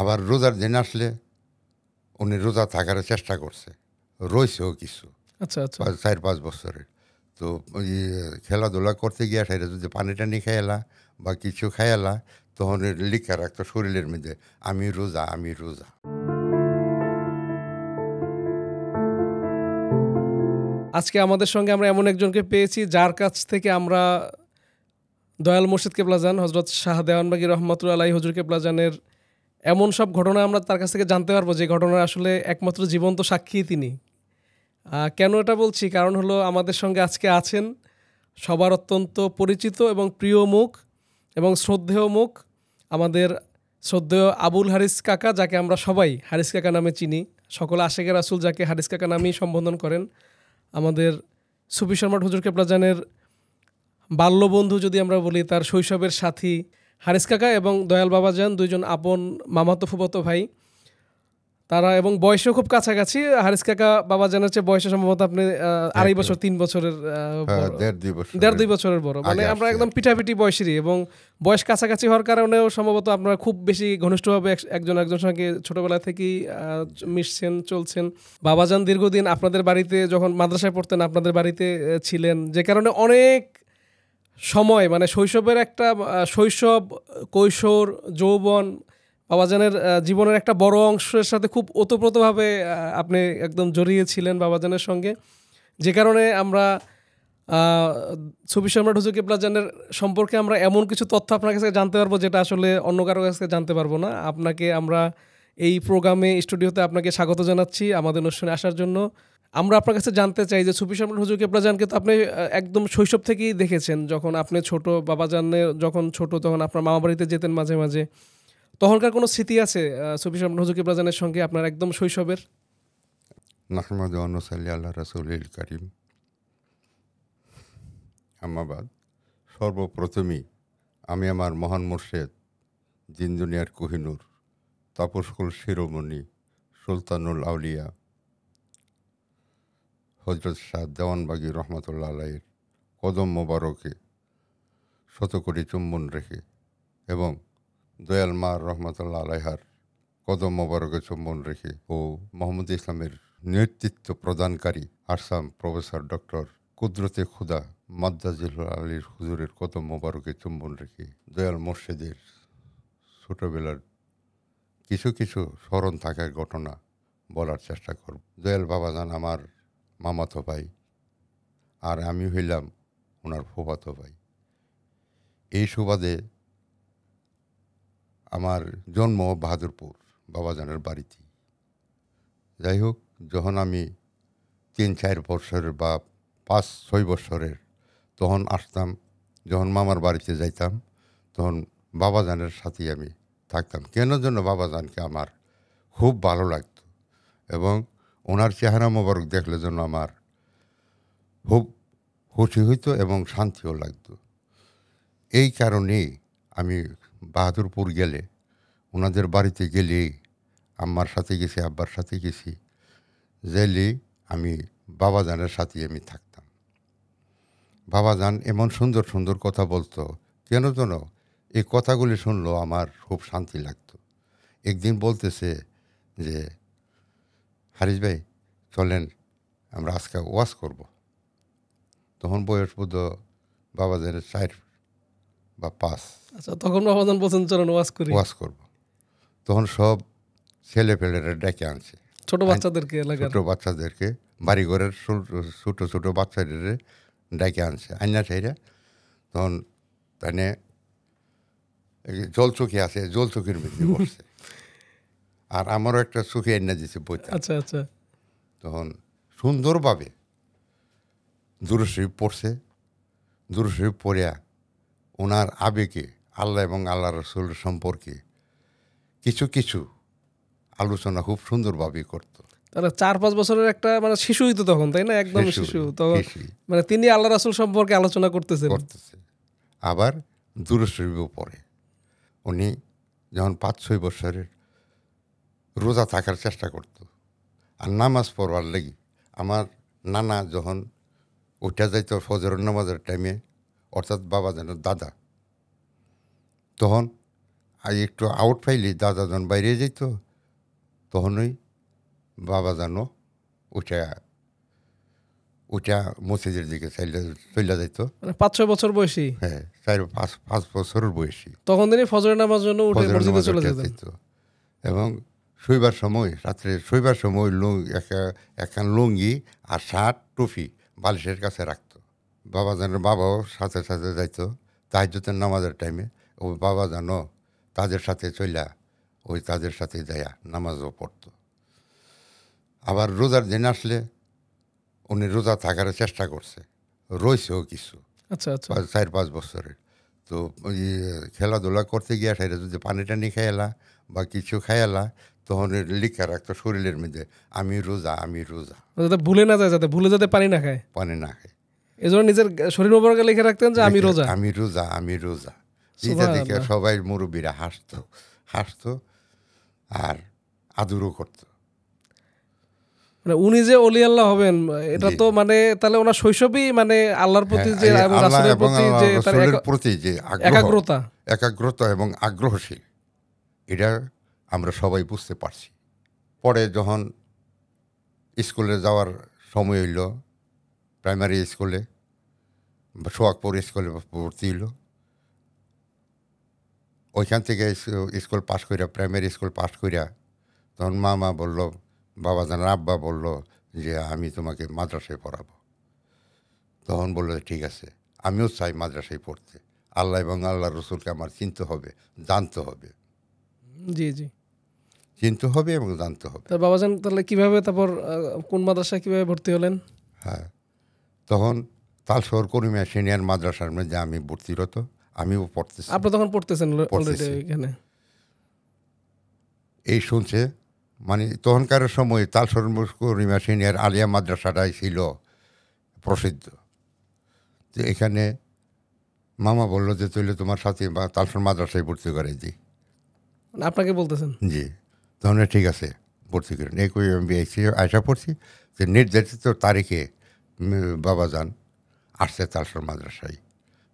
আবার রোজার দিন আসলে উনি রোজা থাকার চেষ্টা করছে রয়েছেও কিছু আচ্ছা আচ্ছা চার পাঁচ বছরের তো ওই খেলাধুলা করতে গিয়ে সেটা যদি পানি টানি খাইলা বা কিছু খাইলা তখন লিখে রাখতো শরীরের মধ্যে আমি রোজা আমি রোজা আজকে আমাদের সঙ্গে আমরা এমন একজনকে পেয়েছি যার কাছ থেকে আমরা দয়াল মুর্শিদ কেবলাজান হজরত শাহ দেওয়ানবাগি রহমতুল আলাই হজুর কেবলাজানের এমন সব ঘটনা আমরা তার কাছ থেকে জানতে পারবো যে ঘটনার আসলে একমাত্র জীবন্ত সাক্ষী তিনি কেন এটা বলছি কারণ হলো আমাদের সঙ্গে আজকে আছেন সবার অত্যন্ত পরিচিত এবং প্রিয় মুখ এবং শ্রদ্ধেয় মুখ আমাদের শ্রদ্ধেয় আবুল হারিস কাকা যাকে আমরা সবাই হারিস কাকা নামে চিনি সকল আশেকের আসুল যাকে হারিস কাকা নামেই সম্বোধন করেন আমাদের সুফি শর্মা হুজুর কেপলাজানের বাল্যবন্ধু যদি আমরা বলি তার শৈশবের সাথী হারিস কাকা এবং দয়াল বাবা যান দুইজন আপন মামাতো ফুবতো ভাই তারা এবং বয়সও খুব কাছাকাছি হারিস কাকা বাবা জানার চেয়ে বয়সে সম্ভবত আপনি আড়াই বছর তিন হ্যাঁ, বছরের দেড় দুই বছরের বড় মানে আমরা একদম পিঠাপিঠি বয়সেরই এবং বয়স কাছাকাছি হওয়ার কারণেও সম্ভবত আপনারা খুব বেশি ঘনিষ্ঠভাবে একজন একজন সঙ্গে ছোটবেলা থেকেই মিশছেন চলছেন বাবাজান দীর্ঘদিন আপনাদের বাড়িতে যখন মাদ্রাসায় পড়তেন আপনাদের বাড়িতে ছিলেন যে কারণে অনেক সময় মানে শৈশবের একটা শৈশব কৈশোর যৌবন বাবাজানের জীবনের একটা বড় অংশের সাথে খুব ওতপ্রোতভাবে আপনি একদম জড়িয়েছিলেন বাবাজানের সঙ্গে যে কারণে আমরা ছবি সম্রাট হুজুর প্লাজানের সম্পর্কে আমরা এমন কিছু তথ্য আপনার কাছে জানতে পারবো যেটা আসলে অন্য কারো কাছে জানতে পারবো না আপনাকে আমরা এই প্রোগ্রামে স্টুডিওতে আপনাকে স্বাগত জানাচ্ছি আমাদের অনুষ্ঠানে আসার জন্য আমরা আপনার কাছে জানতে চাই যে সুফি সম্রাট হুজুর জানকে তো আপনি একদম শৈশব থেকেই দেখেছেন যখন আপনি ছোট বাবা জানে যখন ছোট তখন আপনার মামা বাড়িতে যেতেন মাঝে মাঝে তখনকার কোনো স্মৃতি আছে সুফি সম্রাট হুজুর জানের সঙ্গে আপনার একদম শৈশবের নাহমাদ আল্লাহ রাসুলিল করিম আমাবাদ সর্বপ্রথমেই আমি আমার মহান মোর্শেদ জিন্দুনিয়ার কোহিনুর তাপসকুল শিরোমণি সুলতানুল আউলিয়া হজরত শাহ দেওয়ানবাগি রহমতুল্লা আলাইয়ের কদম মোবারকে শতকোটি চুম্বন রেখে এবং দয়াল মা রহমতুল্লাহ আলাইহার কদম মোবারকে চুম্বন রেখে ও মোহাম্মদ ইসলামের নেতৃত্ব প্রদানকারী আসাম প্রফেসর ডক্টর কুদরতে খুদা মাদ্দাজিল আলীর হুজুরের কদম মোবারকে চুম্বন রেখে দয়াল মোর্শেদের ছোটোবেলার কিছু কিছু স্মরণ থাকার ঘটনা বলার চেষ্টা করব দয়াল বাবাজান আমার মামাতো ভাই আর আমি হইলাম ওনার ফুফাতো ভাই এই সুবাদে আমার জন্ম বাহাদুরপুর বাবাজানের বাড়িতে যাই হোক যখন আমি তিন চার বছরের বা পাঁচ ছয় বছরের তখন আসতাম যখন মামার বাড়িতে যাইতাম তখন বাবাজানের সাথে আমি থাকতাম কেন জন্য বাবা জানকে আমার খুব ভালো লাগত এবং ওনার চেহারা মোবারক দেখলে জন্য আমার খুব খুশি হইতো এবং শান্তিও লাগতো এই কারণে আমি বাহাদুরপুর গেলে ওনাদের বাড়িতে গেলেই আম্মার সাথে গেছি আব্বার সাথে গেছি গেলে আমি বাবা জানের সাথে আমি থাকতাম বাবা এমন সুন্দর সুন্দর কথা বলতো কেন যেন এই কথাগুলি শুনলো আমার খুব শান্তি লাগতো একদিন বলতেছে যে হারিস ভাই চলেন আমরা আজকে ওয়াশ করব। তখন বয়স বুদ্ধ বাবা যেন চার বা পাঁচ আচ্ছা তখন যান বলছেন চলেন ওয়াশ করি ওয়াশ করব। তখন সব ছেলে পেলেরা ডেকে আনছে ছোট বাচ্চাদেরকে ছোট বাচ্চাদেরকে বাড়িঘরের ছোট ছোট বাচ্চাদের ডেকে আনছে আইনা ঠাইরা তখন তাহলে জল চোখে আছে জল চোখের ভিতরে বসছে আর আমারও একটা চোখে এনে দিয়েছে বইটা আচ্ছা আচ্ছা তখন সুন্দরভাবে শরীফ পড়ছে শরীফ পড়িয়া ওনার আবেগে আল্লাহ এবং আল্লাহ রসুল সম্পর্কে কিছু কিছু আলোচনা খুব সুন্দরভাবে করত তাহলে চার পাঁচ বছরের একটা মানে শিশুই তো তখন তাই না একদম শিশু তখন মানে তিনি আল্লাহ রসুল সম্পর্কে আলোচনা করতেছে করতেছে আবার শরীফও পড়ে উনি যখন পাঁচ ছয় বছরের রোজা থাকার চেষ্টা করত আর নামাজ পড়বার লাগি আমার নানা যখন উঠে যাইত ফজর নামাজের টাইমে অর্থাৎ বাবা যেন দাদা তখন একটু আউট পাইলে দাদা যখন বাইরে যেত তখনই বাবা যেন উঠে ওটা মসজিদের দিকে চলে যেত মানে পাঁচ ছয় বছর বয়সী হ্যাঁ চার পাঁচ পাঁচ বছরের বয়সী তখন তিনি ফজরের নামার জন্য উঠে মসজিদে চলে যেত এবং শৈবার সময় রাত্রে শৈবার সময় লুং একখান লুঙ্গি আর শার্ট টুপি বালিশের কাছে রাখত বাবা যেন বাবাও সাথে সাথে তাই তাহাজ্যতের নামাজের টাইমে ও বাবা যেন তাদের সাথে চইলা ওই তাদের সাথে যায়া নামাজও পড়তো আবার রোজার দিন আসলে উনি রোজা থাকার চেষ্টা করছে ও কিছু আচ্ছা আচ্ছা চার পাঁচ বছরের তো ওই খেলাধুলা করতে গিয়া সেটা যদি পানি টানি খাইলা বা কিছু খাইলা তখন লিখা রাখতো শরীরের মধ্যে আমি রোজা আমি রোজা মানে যাতে ভুলে না যায় যাতে ভুলে যাতে পানি না খায় পানি না খায় এই জন্য নিজের শরীর মোবারকে লিখে রাখতেন যে আমি রোজা আমি রোজা আমি রোজা এইটা দেখে সবাই মুরব্বীরা হাসতো হাসতো আর আদুরও করতো মানে উনি যে অলি আল্লাহ হবেন এটা তো মানে তাহলে ওনার শৈশবই মানে আল্লাহর প্রতি হ্যাঁ, যে রাসূলের প্রতি যে প্রতি একাগ্রতা একাগ্রতা এবং আগ্রহশীল এটা আমরা সবাই বুঝতে পারছি পরে যখন স্কুলে যাওয়ার সময় হইল প্রাইমারি স্কুলে সোহাগপুর স্কুলে ভর্তি হইল ওইখান থেকে স্কুল পাশ করিয়া প্রাইমারি স্কুল পাশ করিয়া তখন মা মা বললো বাবা দান আব্বা বলল যে আমি তোমাকে মাদ্রাসায় পড়াবো তখন বললো ঠিক আছে আমিও চাই মাদ্রাসায় পড়তে আল্লাহ এবং আল্লাহ রসুলকে আমার চিনতে হবে জানতে হবে জি জি চিনতে হবে এবং জানতে হবে বাবা জান তাহলে কীভাবে তারপর কোন মাদ্রাসায় কীভাবে ভর্তি হলেন হ্যাঁ তখন তাল শহর করিমিয়া সিনিয়র মাদ্রাসার মধ্যে আমি ভর্তিরত আমিও পড়তেছি আপনি তখন পড়তেছেন এখানে এই শুনছে মানে তখনকার সময় তাল সর্বকর্মী সিনিয়র আলিয়া মাদ্রাসাটাই ছিল প্রসিদ্ধ তো এখানে মামা বললো যে তুইলে তোমার সাথে বা তালসর মাদ্রাসায় ভর্তি করে দিই মানে আপনাকে বলতেছেন জি তাহলে ঠিক আছে ভর্তি করেন একই আমি আশা করছি যে নির্ধারিত তারিখে বাবা যান আসছে তালসর মাদ্রাসায়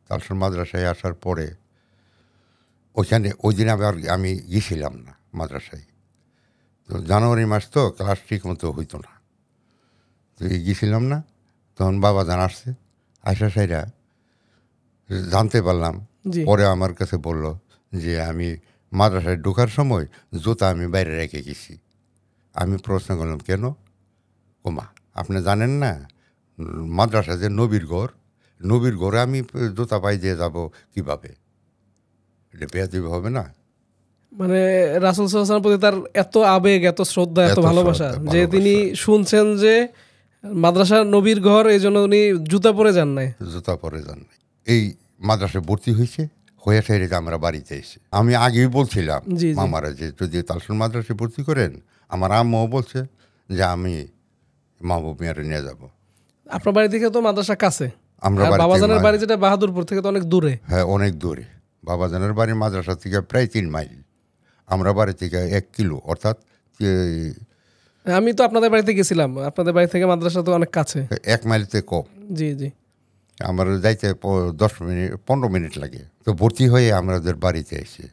তালসর মাদ্রাসায় আসার পরে ওইখানে ওই দিন আবার আমি গিয়েছিলাম না মাদ্রাসায় তো জানুয়ারি মাস তো ক্লাস ঠিক মতো হইতো না তো এই গেছিলাম না তখন বাবা জান আসছে আশা সাইরা জানতে পারলাম পরে আমার কাছে বলল যে আমি মাদ্রাসায় ঢোকার সময় জুতা আমি বাইরে রেখে গেছি আমি প্রশ্ন করলাম কেন ওমা আপনি জানেন না মাদ্রাসা যে নবীর ঘর নবীর ঘরে আমি জুতা পাই দিয়ে যাব কীভাবে এটা বেয়াদিব হবে না মানে রাসুল সাল্লাম প্রতি তার এত আবেগ এত শ্রদ্ধা এত ভালোবাসা যে তিনি শুনছেন যে মাদ্রাসা নবীর ঘর এই জন্য উনি জুতা পরে যান নাই জুতা পরে যান নাই এই মাদ্রাসায় ভর্তি হয়েছে হয়ে সেরে আমরা বাড়িতে এসে আমি আগেই বলছিলাম মামারা যে যদি তালসন মাদ্রাসে ভর্তি করেন আমার আম্মাও বলছে যে আমি মাহবুব মিয়ারে নিয়ে যাব আপনার বাড়ি থেকে তো মাদ্রাসা কাছে আমরা বাবাজানের বাড়ি যেটা বাহাদুরপুর থেকে তো অনেক দূরে হ্যাঁ অনেক দূরে বাবাজানের বাড়ি মাদ্রাসা থেকে প্রায় তিন মাইল আমরা বাড়ি থেকে এক কিলো অর্থাৎ আমি তো আপনাদের বাড়িতে গেছিলাম আপনাদের বাড়ি থেকে মাদ্রাসা তো অনেক কাছে এক মাইলতে কম জি জি আমার যাইতে দশ মিনিট পনেরো মিনিট লাগে তো ভর্তি হয়ে আমাদের বাড়িতে এসে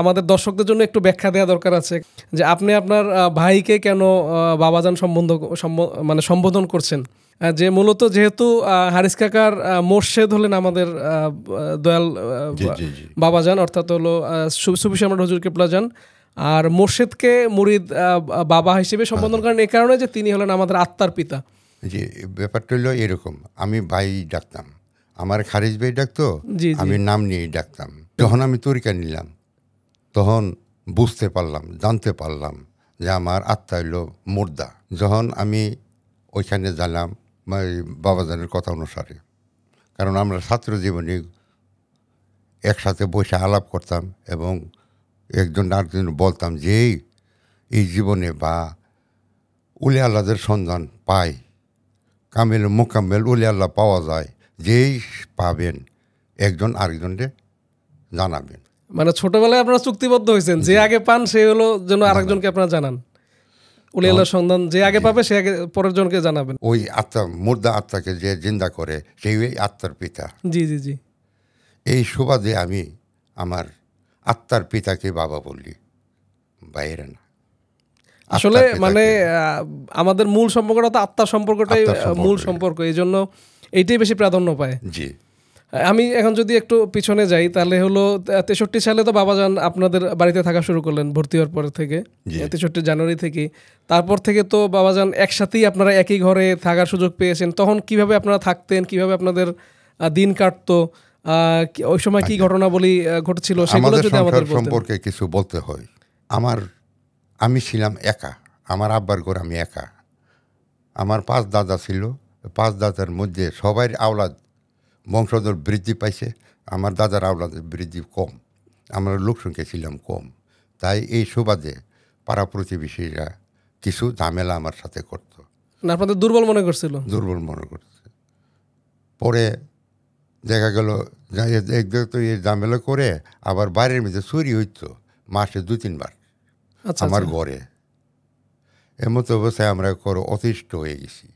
আমাদের দর্শকদের জন্য একটু ব্যাখ্যা দেওয়া দরকার আছে যে আপনি আপনার ভাইকে কেন বাবাজান সম্বন্ধ মানে সম্বোধন করছেন যে মূলত যেহেতু হারিস কাকার মোর্শেদ হলেন আমাদের দয়াল বাবা যান অর্থাৎ হলো সুফি সম্রাট হজুর যান আর মোর্শেদকে মুরিদ বাবা হিসেবে সম্বোধন করেন এ কারণে যে তিনি হলেন আমাদের আত্মার পিতা জি ব্যাপারটা হলো এরকম আমি ভাই ডাকতাম আমার খারিজ ভাই ডাকতো আমি নাম নিয়ে ডাকতাম যখন আমি তরিকা নিলাম তখন বুঝতে পারলাম জানতে পারলাম যে আমার আত্মা হইল মুর্দা যখন আমি ওইখানে জানলাম বাবাজানের কথা অনুসারে কারণ আমরা ছাত্র জীবনে একসাথে বসে আলাপ করতাম এবং একজন আরেকজন বলতাম যে এই জীবনে বা উলি আল্লাদের সন্ধান পাই কামেল মোকাম্মেল উলি আল্লাহ পাওয়া যায় যেই পাবেন একজন আরেকজনকে জানাবেন মানে ছোটবেলায় আপনারা চুক্তিবদ্ধ হয়েছেন যে আগে পান সে হলো যেন আরেকজনকে আপনারা জানান উনি সন্ধান যে আগে পাবে সে আগে পরের জনকে জানাবেন ওই আত্মা মুর্দা আত্মাকে যে জিন্দা করে সেই ওই আত্মার পিতা জি জি জি এই সুবাদে আমি আমার আত্মার পিতাকে বাবা বললি বাইরে না আসলে মানে আমাদের মূল সম্পর্কটা তো আত্মার সম্পর্কটাই মূল সম্পর্ক এই জন্য এইটাই বেশি প্রাধান্য পায় জি আমি এখন যদি একটু পিছনে যাই তাহলে হলো তেষট্টি সালে তো বাবা যান আপনাদের বাড়িতে থাকা শুরু করলেন ভর্তি হওয়ার পর থেকে তেষট্টি জানুয়ারি থেকে তারপর থেকে তো বাবা যান একসাথেই আপনারা একই ঘরে থাকার সুযোগ পেয়েছেন তখন কিভাবে আপনারা থাকতেন কিভাবে আপনাদের দিন কাটতো ওই সময় কি আচ্ছা। ঘটনাবলী ঘটেছিল সেগুলো যদি আমাদের সম্পর্কে কিছু বলতে হয় আমার আমি ছিলাম একা আমার আব্বার ঘর আমি একা আমার পাঁচ দাদা ছিল পাঁচ দাদার মধ্যে সবাই আওলাদ বংশধর বৃদ্ধি পাইছে আমার দাদার আওলাদের বৃদ্ধি কম আমরা লোকসংখ্যা ছিলাম কম তাই এই সুবাদে পাড়া প্রতিবেশীরা কিছু ঝামেলা আমার সাথে করত মানে আপনাদের দুর্বল মনে করছিল দুর্বল মনে করছে পরে দেখা গেল তো এই ঝামেলা করে আবার বাইরের মধ্যে চুরি হইত মাসে দু তিনবার আচ্ছা, আমার আচ্ছা। ঘরে এমতো অবস্থায় আমরা করো অতিষ্ঠ হয়ে গেছি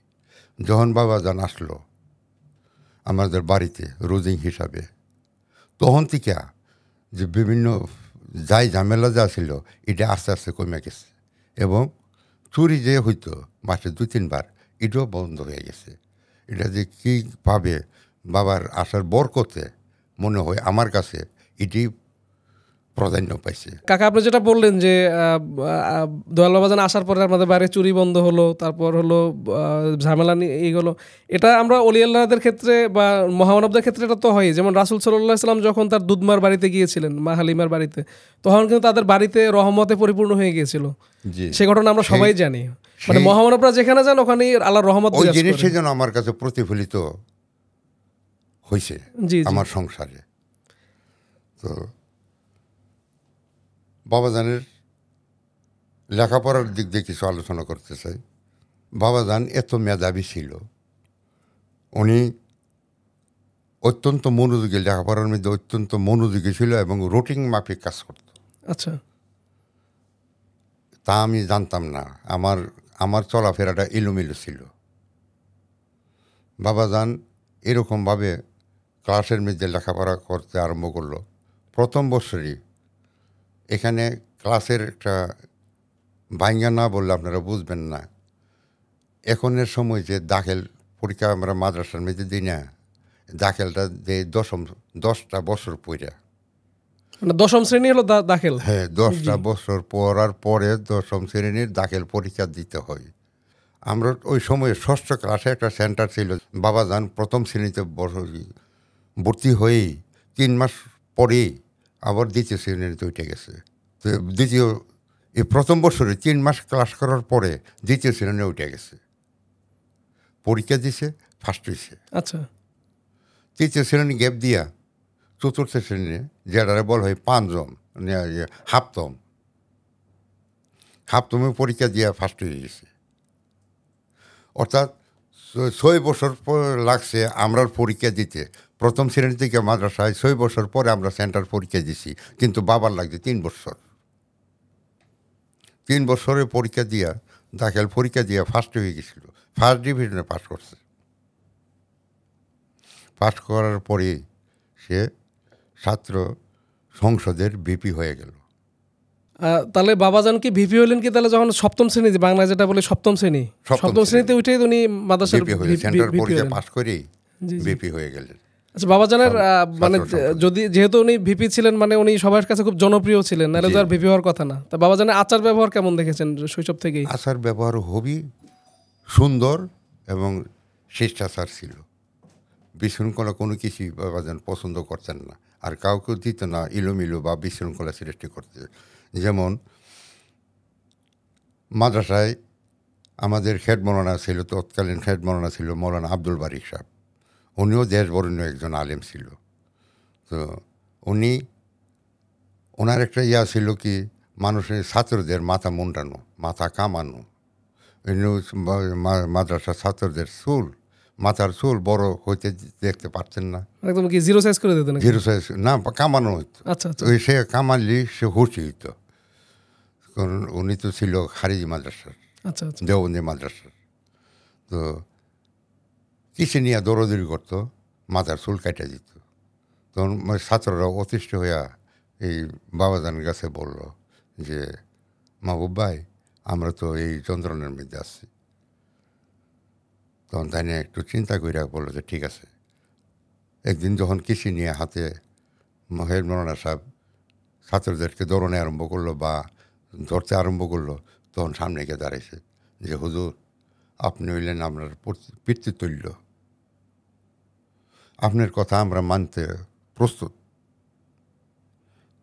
যখন বাবা যান আসলো আমাদের বাড়িতে রোজিং হিসাবে তখন থেকে যে বিভিন্ন যাই ঝামেলা যা ছিল এটা আস্তে আস্তে কমে গেছে এবং চুরি যে হইতো মাসে দু তিনবার এটাও বন্ধ হয়ে গেছে এটা যে কীভাবে বাবার আসার করতে মনে হয় আমার কাছে এটি প্রাধান্য পাইছে কাকা আপনি যেটা বললেন যে দয়াল বাজান আসার পরে আমাদের বাইরে চুরি বন্ধ হলো তারপর হলো ঝামেলা এইগুলো এটা আমরা অলিয়াল্লাহদের ক্ষেত্রে বা মহামানবদের ক্ষেত্রে এটা তো হয় যেমন রাসুল সাল্লাহ সাল্লাম যখন তার দুধমার বাড়িতে গিয়েছিলেন মাহালিমার বাড়িতে তখন কিন্তু তাদের বাড়িতে রহমতে পরিপূর্ণ হয়ে গিয়েছিল সে ঘটনা আমরা সবাই জানি মানে মহামানবরা যেখানে যান ওখানে আল্লাহর রহমত ওই জিনিসটি যেন আমার কাছে প্রতিফলিত হয়েছে আমার সংসারে তো বাবাজানের লেখাপড়ার দিক দিয়ে কিছু আলোচনা করতে চাই বাবাজান এত মেধাবী ছিল উনি অত্যন্ত মনোযোগী লেখাপড়ার মধ্যে অত্যন্ত মনোযোগী ছিল এবং রুটিং মাফিক কাজ করত আচ্ছা তা আমি জানতাম না আমার আমার চলাফেরাটা এলোমেলো ছিল বাবাজান এরকমভাবে ক্লাসের মধ্যে লেখাপড়া করতে আরম্ভ করলো প্রথম বছরই এখানে ক্লাসের একটা ভাঙ্গা না বললে আপনারা বুঝবেন না এখনের সময় যে দাখিল পরীক্ষা আমরা মাদ্রাসার মেয়েদের দিই না দাখিলটা যে দশম দশটা বছর পইরা মানে দশম শ্রেণী হলো দাখিল হ্যাঁ দশটা বছর পড়ার পরে দশম শ্রেণীর দাখিল পরীক্ষা দিতে হয় আমরা ওই সময়ে ষষ্ঠ ক্লাসে একটা সেন্টার ছিল বাবা যান প্রথম শ্রেণীতে ভর্তি হয়েই তিন মাস পরেই আবার দ্বিতীয় শ্রেণীতে উঠে গেছে তো দ্বিতীয় এই প্রথম বছরে তিন মাস ক্লাস করার পরে দ্বিতীয় শ্রেণীতে উঠে গেছে পরীক্ষা দিছে ফার্স্ট হয়েছে আচ্ছা তৃতীয় শ্রেণী গ্যাপ দিয়া চতুর্থ শ্রেণী যেটারে বল হয় পাঁচজন হাফতম হাফতমে পরীক্ষা দিয়া ফার্স্ট হয়ে গেছে অর্থাৎ ছয় বছর লাগছে আমরার পরীক্ষা দিতে প্রথম শ্রেণী থেকে মাদ্রাসায় ছয় বছর পরে আমরা সেন্টার পরীক্ষা দিছি কিন্তু বাবার লাগছে তিন বছর তিন বছরের পরীক্ষা দিয়া দাখিল পরীক্ষা দিয়া ফার্স্ট হয়ে গেছিলো ফার্স্ট ডিভিশনে পাস করছে পাস করার পরে সে ছাত্র সংসদের বিপি হয়ে গেল তাহলে বাবাজান কি ভিপি হলেন কি তাহলে যখন সপ্তম শ্রেণীতে বাংলা যেটা বলে সপ্তম শ্রেণী সপ্তম শ্রেণীতে উঠেই উনি মাদ্রাসার সেন্টার পরীক্ষা পাস করে বিপি হয়ে গেলেন আচ্ছা বাবা বাবাজানের মানে যদি যেহেতু উনি ভিপি ছিলেন মানে উনি সবার কাছে খুব জনপ্রিয় ছিলেন নাহলে তো আর ভিপি হওয়ার কথা না তা বাবা বাবাজানের আচার ব্যবহার কেমন দেখেছেন শৈশব থেকেই আচার ব্যবহার হবি সুন্দর এবং শিষ্টাচার ছিল বিশৃঙ্খলা কোনো কিছুই বাবা যেন পছন্দ করতেন না আর কাউকে দিত না ইলোমিলো বা বিশৃঙ্খলা সৃষ্টি করতে যেমন মাদ্রাসায় আমাদের হেড মৌলানা ছিল তৎকালীন হেড মৌলানা ছিল মৌলানা আব্দুল বারিক সাহেব উনিও দেশবরণ্য একজন আলেম ছিল তো উনি ওনার একটা ইয়া ছিল কি মানুষের ছাত্রদের মাথা মুন্ডানো মাথা কামানো মাদ্রাসা ছাত্রদের চুল মাথার চুল বড় হইতে দেখতে পারতেন না মানে একদম কি জিরো সাইজ করে দিতেন জিরো সাইজ না কামানো হইতো আচ্ছা, আচ্ছা ওই সে কামালি সে হুচি হইতো কারণ উনি তো ছিল খারিজ মাদ্রাসার আচ্ছা, আচ্ছা। দেওবন্দি মাদ্রাসার তো কিসে নিয়ে দৌড়দৌড়ি করতো মাথার চুল কাটা দিত তখন মানে ছাত্ররা অতিষ্ঠ হইয়া এই বাবাজানের গাছে বলল যে মা ভাই আমরা তো এই যন্ত্রণার মধ্যে আসছি তখন তাই নিয়ে একটু চিন্তা করিয়া বললো যে ঠিক আছে একদিন যখন কৃষি নিয়ে হাতে মহের মৌলানা সাহেব ছাত্রদেরকে দৌড়নে আরম্ভ করলো বা ধরতে আরম্ভ করলো তখন সামনে গিয়ে দাঁড়াইছে যে হুজুর আপনি হইলেন আপনার পিতৃতুল্য আপনার কথা আমরা মানতে প্রস্তুত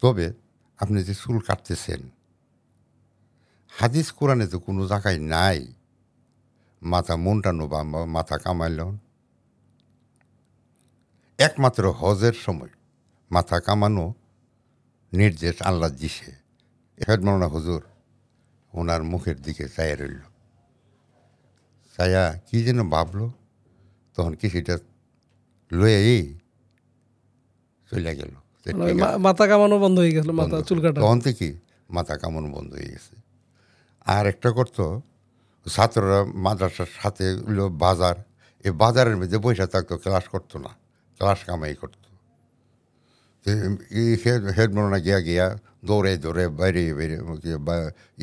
তবে আপনি যে চুল কাটতেছেন হাদিস কোরআনে তো কোনো জায়গায় নাই মাথা মনটানো বা মাথা কামাইলন একমাত্র হজের সময় মাথা কামানো নির্দেশ আল্লাহ দিছে হেডমৌনা হুজুর ওনার মুখের দিকে চাইয়া রইল চায়া কী যেন ভাবলো তখন কিছুটা লয়ে চলে গেল মাথা কামানো বন্ধ হয়ে গেল মাথা চুল কাটা তখন থেকে মাথা কামানো বন্ধ হয়ে গেছে আর একটা করতো ছাত্ররা মাদ্রাসার সাথে বাজার এই বাজারের মধ্যে বসে থাকতো ক্লাস করতো না ক্লাস কামাই করতো হেডমোনা গিয়া গিয়া দৌড়ে দৌড়ে বাইরে বাইরে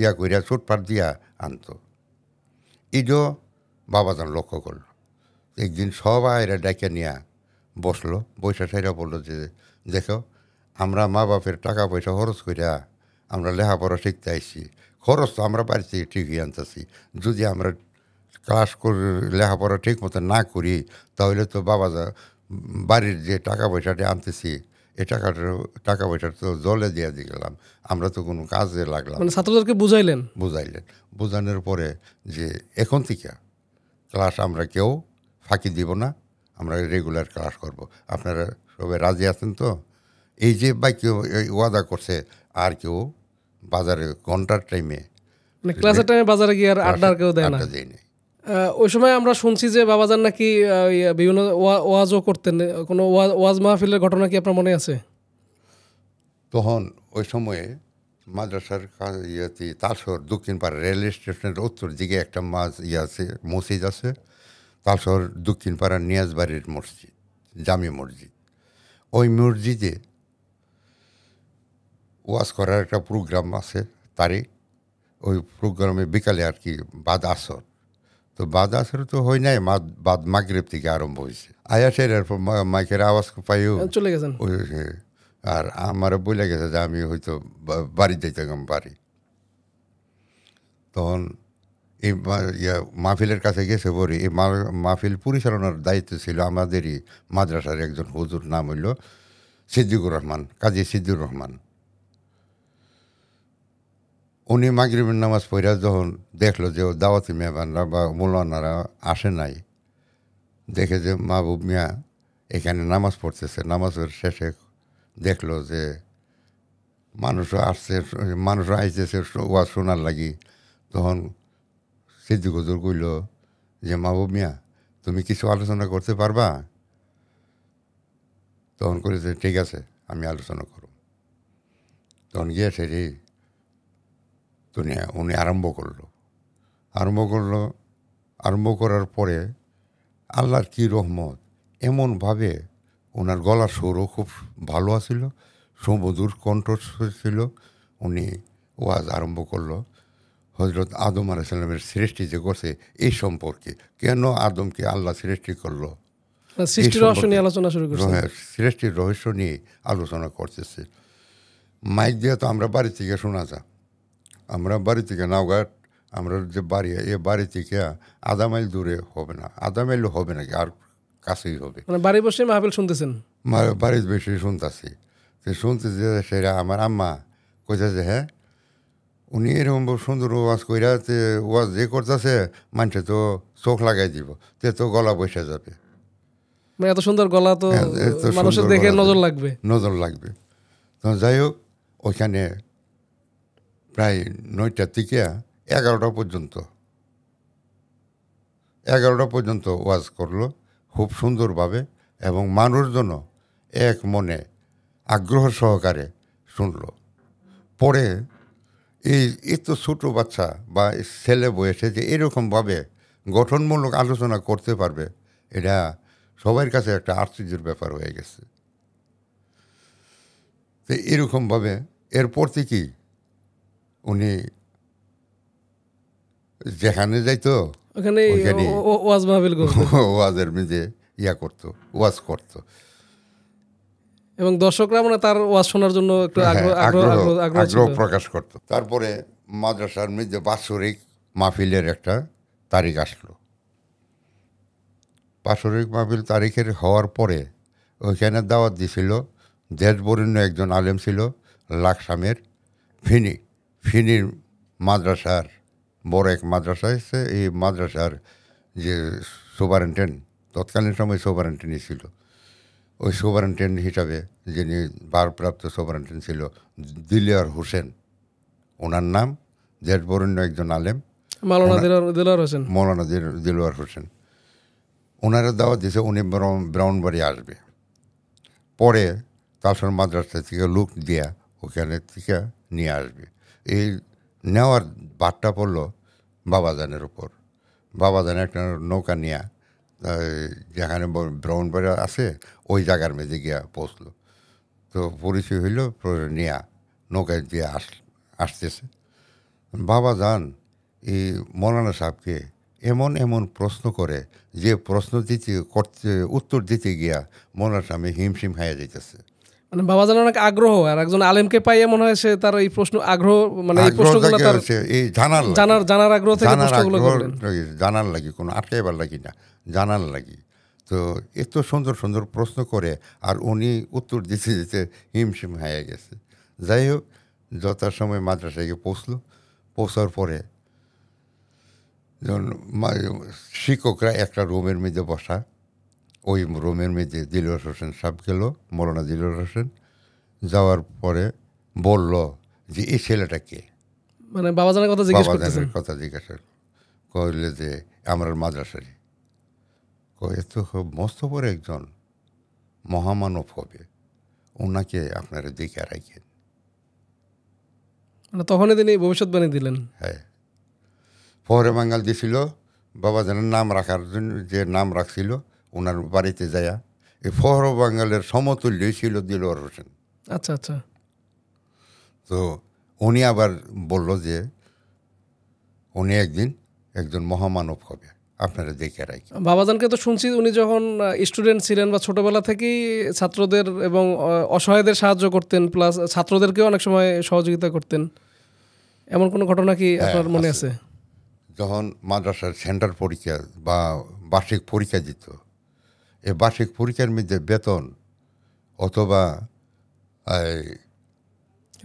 ইয়া করিয়া ছুটপাট দিয়া আনতো বাবা বাবাজান লক্ষ্য করলো একদিন সবাই এরা ডাকিয়া নিয়া বসলো বৈশা সেরা বললো যে দেখো আমরা মা বাপের টাকা পয়সা খরচ করিয়া আমরা লেখাপড়া শিখতে আসছি খরচ তো আমরা বাড়িতে ঠিকই আনতেছি যদি আমরা ক্লাস করে লেখাপড়া ঠিক মতো না করি তাহলে তো বাবা বাড়ির যে টাকা পয়সাটি আনতেছি এ টাকাটা টাকা পয়সা তো জলে দিয়ে দিয়ে গেলাম আমরা তো কোনো কাজে লাগলাম মানে ছাত্রদেরকে বুঝাইলেন বুঝাইলেন বোঝানোর পরে যে এখন থেকে ক্লাস আমরা কেউ ফাঁকি দিব না আমরা রেগুলার ক্লাস করব আপনারা সবাই রাজি আছেন তো এই যে বাক্য ওয়াদা করছে আর কেউ বাজারে ঘন্টার টাইমে ক্লাসের টাইমে বাজারে গিয়ে আর আড্ডার কেউ দেয় না ওই সময় আমরা শুনছি যে বাবাজান নাকি বিভিন্ন ওয়াজও করতেন কোনো ওয়াজ মাহফিলের ঘটনা কি আপনার মনে আছে তখন ওই সময়ে মাদ্রাসার ইয়েতে তালসর দক্ষিণ পাড়া রেলওয়ে স্টেশনের উত্তর দিকে একটা মাছ ইয়ে আছে মসজিদ আছে তালশহর দক্ষিণপাড়ার নিয়াজবাড়ির মসজিদ জামি মসজিদ ওই মসজিদে ওয়াজ করার একটা প্রোগ্রাম আছে তারিখ ওই প্রোগ্রামে বিকালে আর কি বাদ আসর তো বাদ আসর তো হয় নাই বাদ মাগরেব থেকে আরম্ভ হয়েছে আয়া এরপর মাইকের আওয়াজ পাই হ্যাঁ, চলে গেছেন আর আমার বলে গেছে যে আমি হয়তো বাড়ি গাম বাড়ি তখন এই মাহফিলের কাছে গেছে বলি এই মাহফিল পরিচালনার দায়িত্ব ছিল আমাদেরই মাদ্রাসার একজন হুজুর নাম হইল সিদ্দিকুর রহমান কাজী সিদ্দিকুর রহমান উনি মাগরিবের নামাজ পড়া যখন দেখলো যে দাওয়াতি মেহমানরা বা মৌলানারা আসে নাই দেখে যে মাহবুব মিয়া এখানে নামাজ পড়তেছে নামাজের শেষে দেখলো যে মানুষও আসছে মানুষও আসতেছে ওয়া শোনার লাগি তখন সে যুগদুর কইল যে মাহবুব মিয়া তুমি কিছু আলোচনা করতে পারবা তখন করেছে ঠিক আছে আমি আলোচনা করব তখন গিয়ে সেটি তুমি উনি আরম্ভ করলো আরম্ভ করলো আরম্ভ করার পরে আল্লাহর কি রহমত এমনভাবে ওনার গলার সুরও খুব ভালো আছিল সুমধুর কণ্ঠস্বর ছিল উনি ওয়াজ আরম্ভ করলো হজরত আদম আলাইসাল্লামের সৃষ্টি যে করছে এই সম্পর্কে কেন আদমকে আল্লাহ সৃষ্টি করলো সৃষ্টির রহস্য নিয়ে আলোচনা শুরু করছে সৃষ্টির রহস্য নিয়ে আলোচনা করতেছে মাইক দিয়ে তো আমরা বাড়ি থেকে শোনা যা আমরা বাড়ি থেকে নাওঘাট আমরা যে বাড়ি এ বাড়ি থেকে আধা মাইল দূরে হবে না আধা মাইল হবে নাকি আর কাছেই হবে মানে বাড়ি বসে মাহবিল শুনতেছেন বাড়ি বসে শুনতেছি শুনতেছি সেটা আমার আম্মা কোথায় যে হ্যাঁ উনি এরকম সুন্দর ওয়াজ কইরা ওয়াজ যে করতেছে মানুষে তো চোখ লাগাই দিব তে তো গলা বসে যাবে এত সুন্দর গলা তো হ্যাঁ, মানুষের দেখে নজর লাগবে নজর লাগবে তো যাই হোক ওইখানে প্রায় নয়টার থেকে এগারোটা পর্যন্ত এগারোটা পর্যন্ত ওয়াজ করলো খুব সুন্দরভাবে এবং মানুষজনও এক মনে আগ্রহ সহকারে শুনল পরে এই এত ছোট বাচ্চা বা ছেলে বয়সে যে এরকমভাবে গঠনমূলক আলোচনা করতে পারবে এটা সবার কাছে একটা আশ্চর্যের ব্যাপার হয়ে গেছে তো এরকমভাবে এরপর থেকেই উনি যেখানে যাইতো ওয়াজ মাহবিল ওয়াজের মেঝে ইয়া করতো ওয়াজ করতো এবং দর্শকরা মানে তার ওয়াজ শোনার জন্য একটু হ্যাঁ, আগ্রহ প্রকাশ করত তারপরে মাদ্রাসার মধ্যে বাৎসরিক মাহফিলের একটা তারিখ আসলো বাৎসরিক মাহফিল তারিখের হওয়ার পরে ওইখানে দাওয়াত দিছিল দেশবরণ্য একজন আলেম ছিল লাকসামের ফিনি ফিনির মাদ্রাসার বড় এক মাদ্রাসা এসে এই মাদ্রাসার যে সুপারেন্টেন্ট তৎকালীন সময় সুপারেন্টেন্ডেন্ট ছিল ওই সুপারিনটেন্ডেন্ট হিসাবে যিনি ভারপ্রাপ্ত সুপারিনটেন্ডেন্ট ছিল দিলিয়ার হোসেন ওনার নাম দেশবরণ্য একজন আলেম মৌলানা দিলোয়ার হোসেন ওনারা দাওয়াত দিয়েছে উনি ব্রাউনবাড়ি আসবে পরে তালসন মাদ্রাসা থেকে লুক দিয়া ওখানে থেকে নিয়ে আসবে এই নেওয়ার বার্তা পড়লো বাবাজানের উপর বাবাজানে একটা নৌকা নিয়ে যেখানে ব্রাউনবাড়ি আছে ওই জায়গার মেঝে গিয়া পৌঁছলো তো পরিচয় হইল নিয়া নৌকায় দিয়ে আস আসতেছে বাবা যান এই মৌলানা সাহেবকে এমন এমন প্রশ্ন করে যে প্রশ্ন দিতে করতে উত্তর দিতে গিয়া মৌলানা সাহেব হিমশিম হাইয়া যাইতেছে মানে বাবা জান অনেক আগ্রহ আর একজন আলেমকে পাই মনে হয় সে তার এই প্রশ্ন আগ্রহ মানে এই প্রশ্নগুলো তার এই জানার জানার জানার আগ্রহ থেকে প্রশ্নগুলো জানার লাগি কোনো আটকাইবার লাগি না জানার লাগি তো এত সুন্দর সুন্দর প্রশ্ন করে আর উনি উত্তর দিতে দিতে হিমশিম হয়ে গেছে যাই হোক সময় মাদ্রাসায় গিয়ে পৌঁছলো পৌঁছার পরে যখন শিক্ষকরা একটা রুমের মধ্যে বসা ওই রুমের মধ্যে দিলর হোসেন সাহেব গেল মৌলানা দিলর হোসেন যাওয়ার পরে বলল যে এই ছেলেটা কে মানে বাবা জানার কথা জিজ্ঞেস কথা জিজ্ঞাসা করলে যে আমার মাদ্রাসারই এ মস্ত বড় একজন মহামানব হবে ওনাকে আপনারা দিকে রাখেন মানে তখনই তিনি ভবিষ্যৎবাণী দিলেন হ্যাঁ পরে বাঙ্গাল দিছিল বাবা যেন নাম রাখার জন্য যে নাম রাখছিল ওনার বাড়িতে যায়া এই ফহর বাঙ্গালের সমতুল্য ছিল দিলওয়ার হোসেন আচ্ছা আচ্ছা তো উনি আবার বলল যে উনি একদিন একজন মহামানব হবে আপনারা দেখে রাখি বাবাজানকে তো শুনছি উনি যখন স্টুডেন্ট ছিলেন বা ছোটবেলা থেকেই ছাত্রদের এবং অসহায়দের সাহায্য করতেন প্লাস ছাত্রদেরকেও অনেক সময় সহযোগিতা করতেন এমন কোনো ঘটনা কি হ্যাঁ, আপনার মনে আছে যখন মাদ্রাসার সেন্টার পরীক্ষা বা বার্ষিক পরীক্ষা দিত এই বার্ষিক পরীক্ষার মধ্যে বেতন অথবা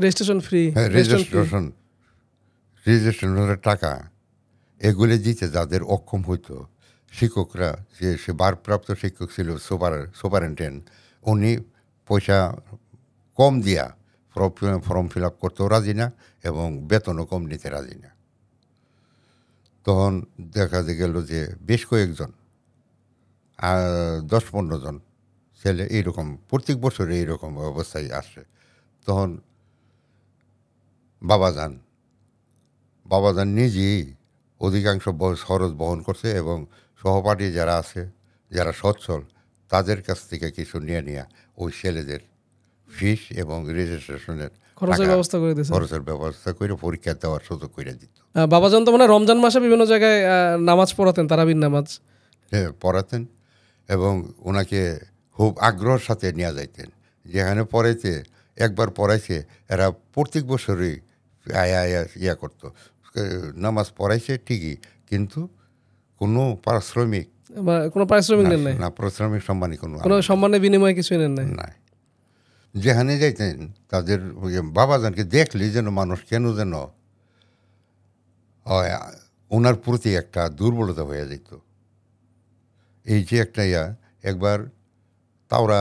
রেজিস্ট্রেশন ফ্রি রেজিস্ট্রেশন রেজিস্ট্রেশনের টাকা এগুলো দিতে যাদের অক্ষম হইতো শিক্ষকরা যে সে ভারপ্রাপ্ত শিক্ষক ছিল সুপার সুপারেন্টেন্ট উনি পয়সা কম দিয়া ফর্ম ফর্ম ফিল আপ করতেও রাজি না এবং বেতনও কম নিতে রাজি না তখন দেখা গেল যে বেশ কয়েকজন দশ পনেরো জন ছেলে এইরকম প্রত্যেক বছরে এইরকম অবস্থায় আসে তখন বাবা যান বাবা যান নিজেই অধিকাংশ খরচ বহন করছে এবং সহপাঠী যারা আছে যারা সচ্ছল তাদের কাছ থেকে কিছু নিয়ে নিয়ে ওই ছেলেদের ফিস এবং রেজিস্ট্রেশনের খরচের ব্যবস্থা করে দিয়েছে খরচের ব্যবস্থা করে পরীক্ষা দেওয়ার সুযোগ করে দিত বাবাজন তো মানে রমজান মাসে বিভিন্ন জায়গায় নামাজ পড়াতেন তারাবির নামাজ হ্যাঁ পড়াতেন এবং ওনাকে খুব আগ্রহের সাথে নিয়ে যাইতেন যেখানে পড়াইতে একবার পড়াইছে এরা প্রত্যেক বছরই আয়া আয়া ইয়া করতো নামাজ পড়াইছে ঠিকই কিন্তু কোনো পারিশ্রমিক বা কোনো পারিশ্রমিক নেন না পারিশ্রমিক সম্মানই কোনো কোনো সম্মানের বিনিময়ে কিছু নেন নাই না যেখানে যাইতেন তাদের বাবা বাবাজানকে দেখলে যেন মানুষ কেন যেন ওনার প্রতি একটা দুর্বলতা হয়ে যেত এই যে একটা ইয়া একবার তাওরা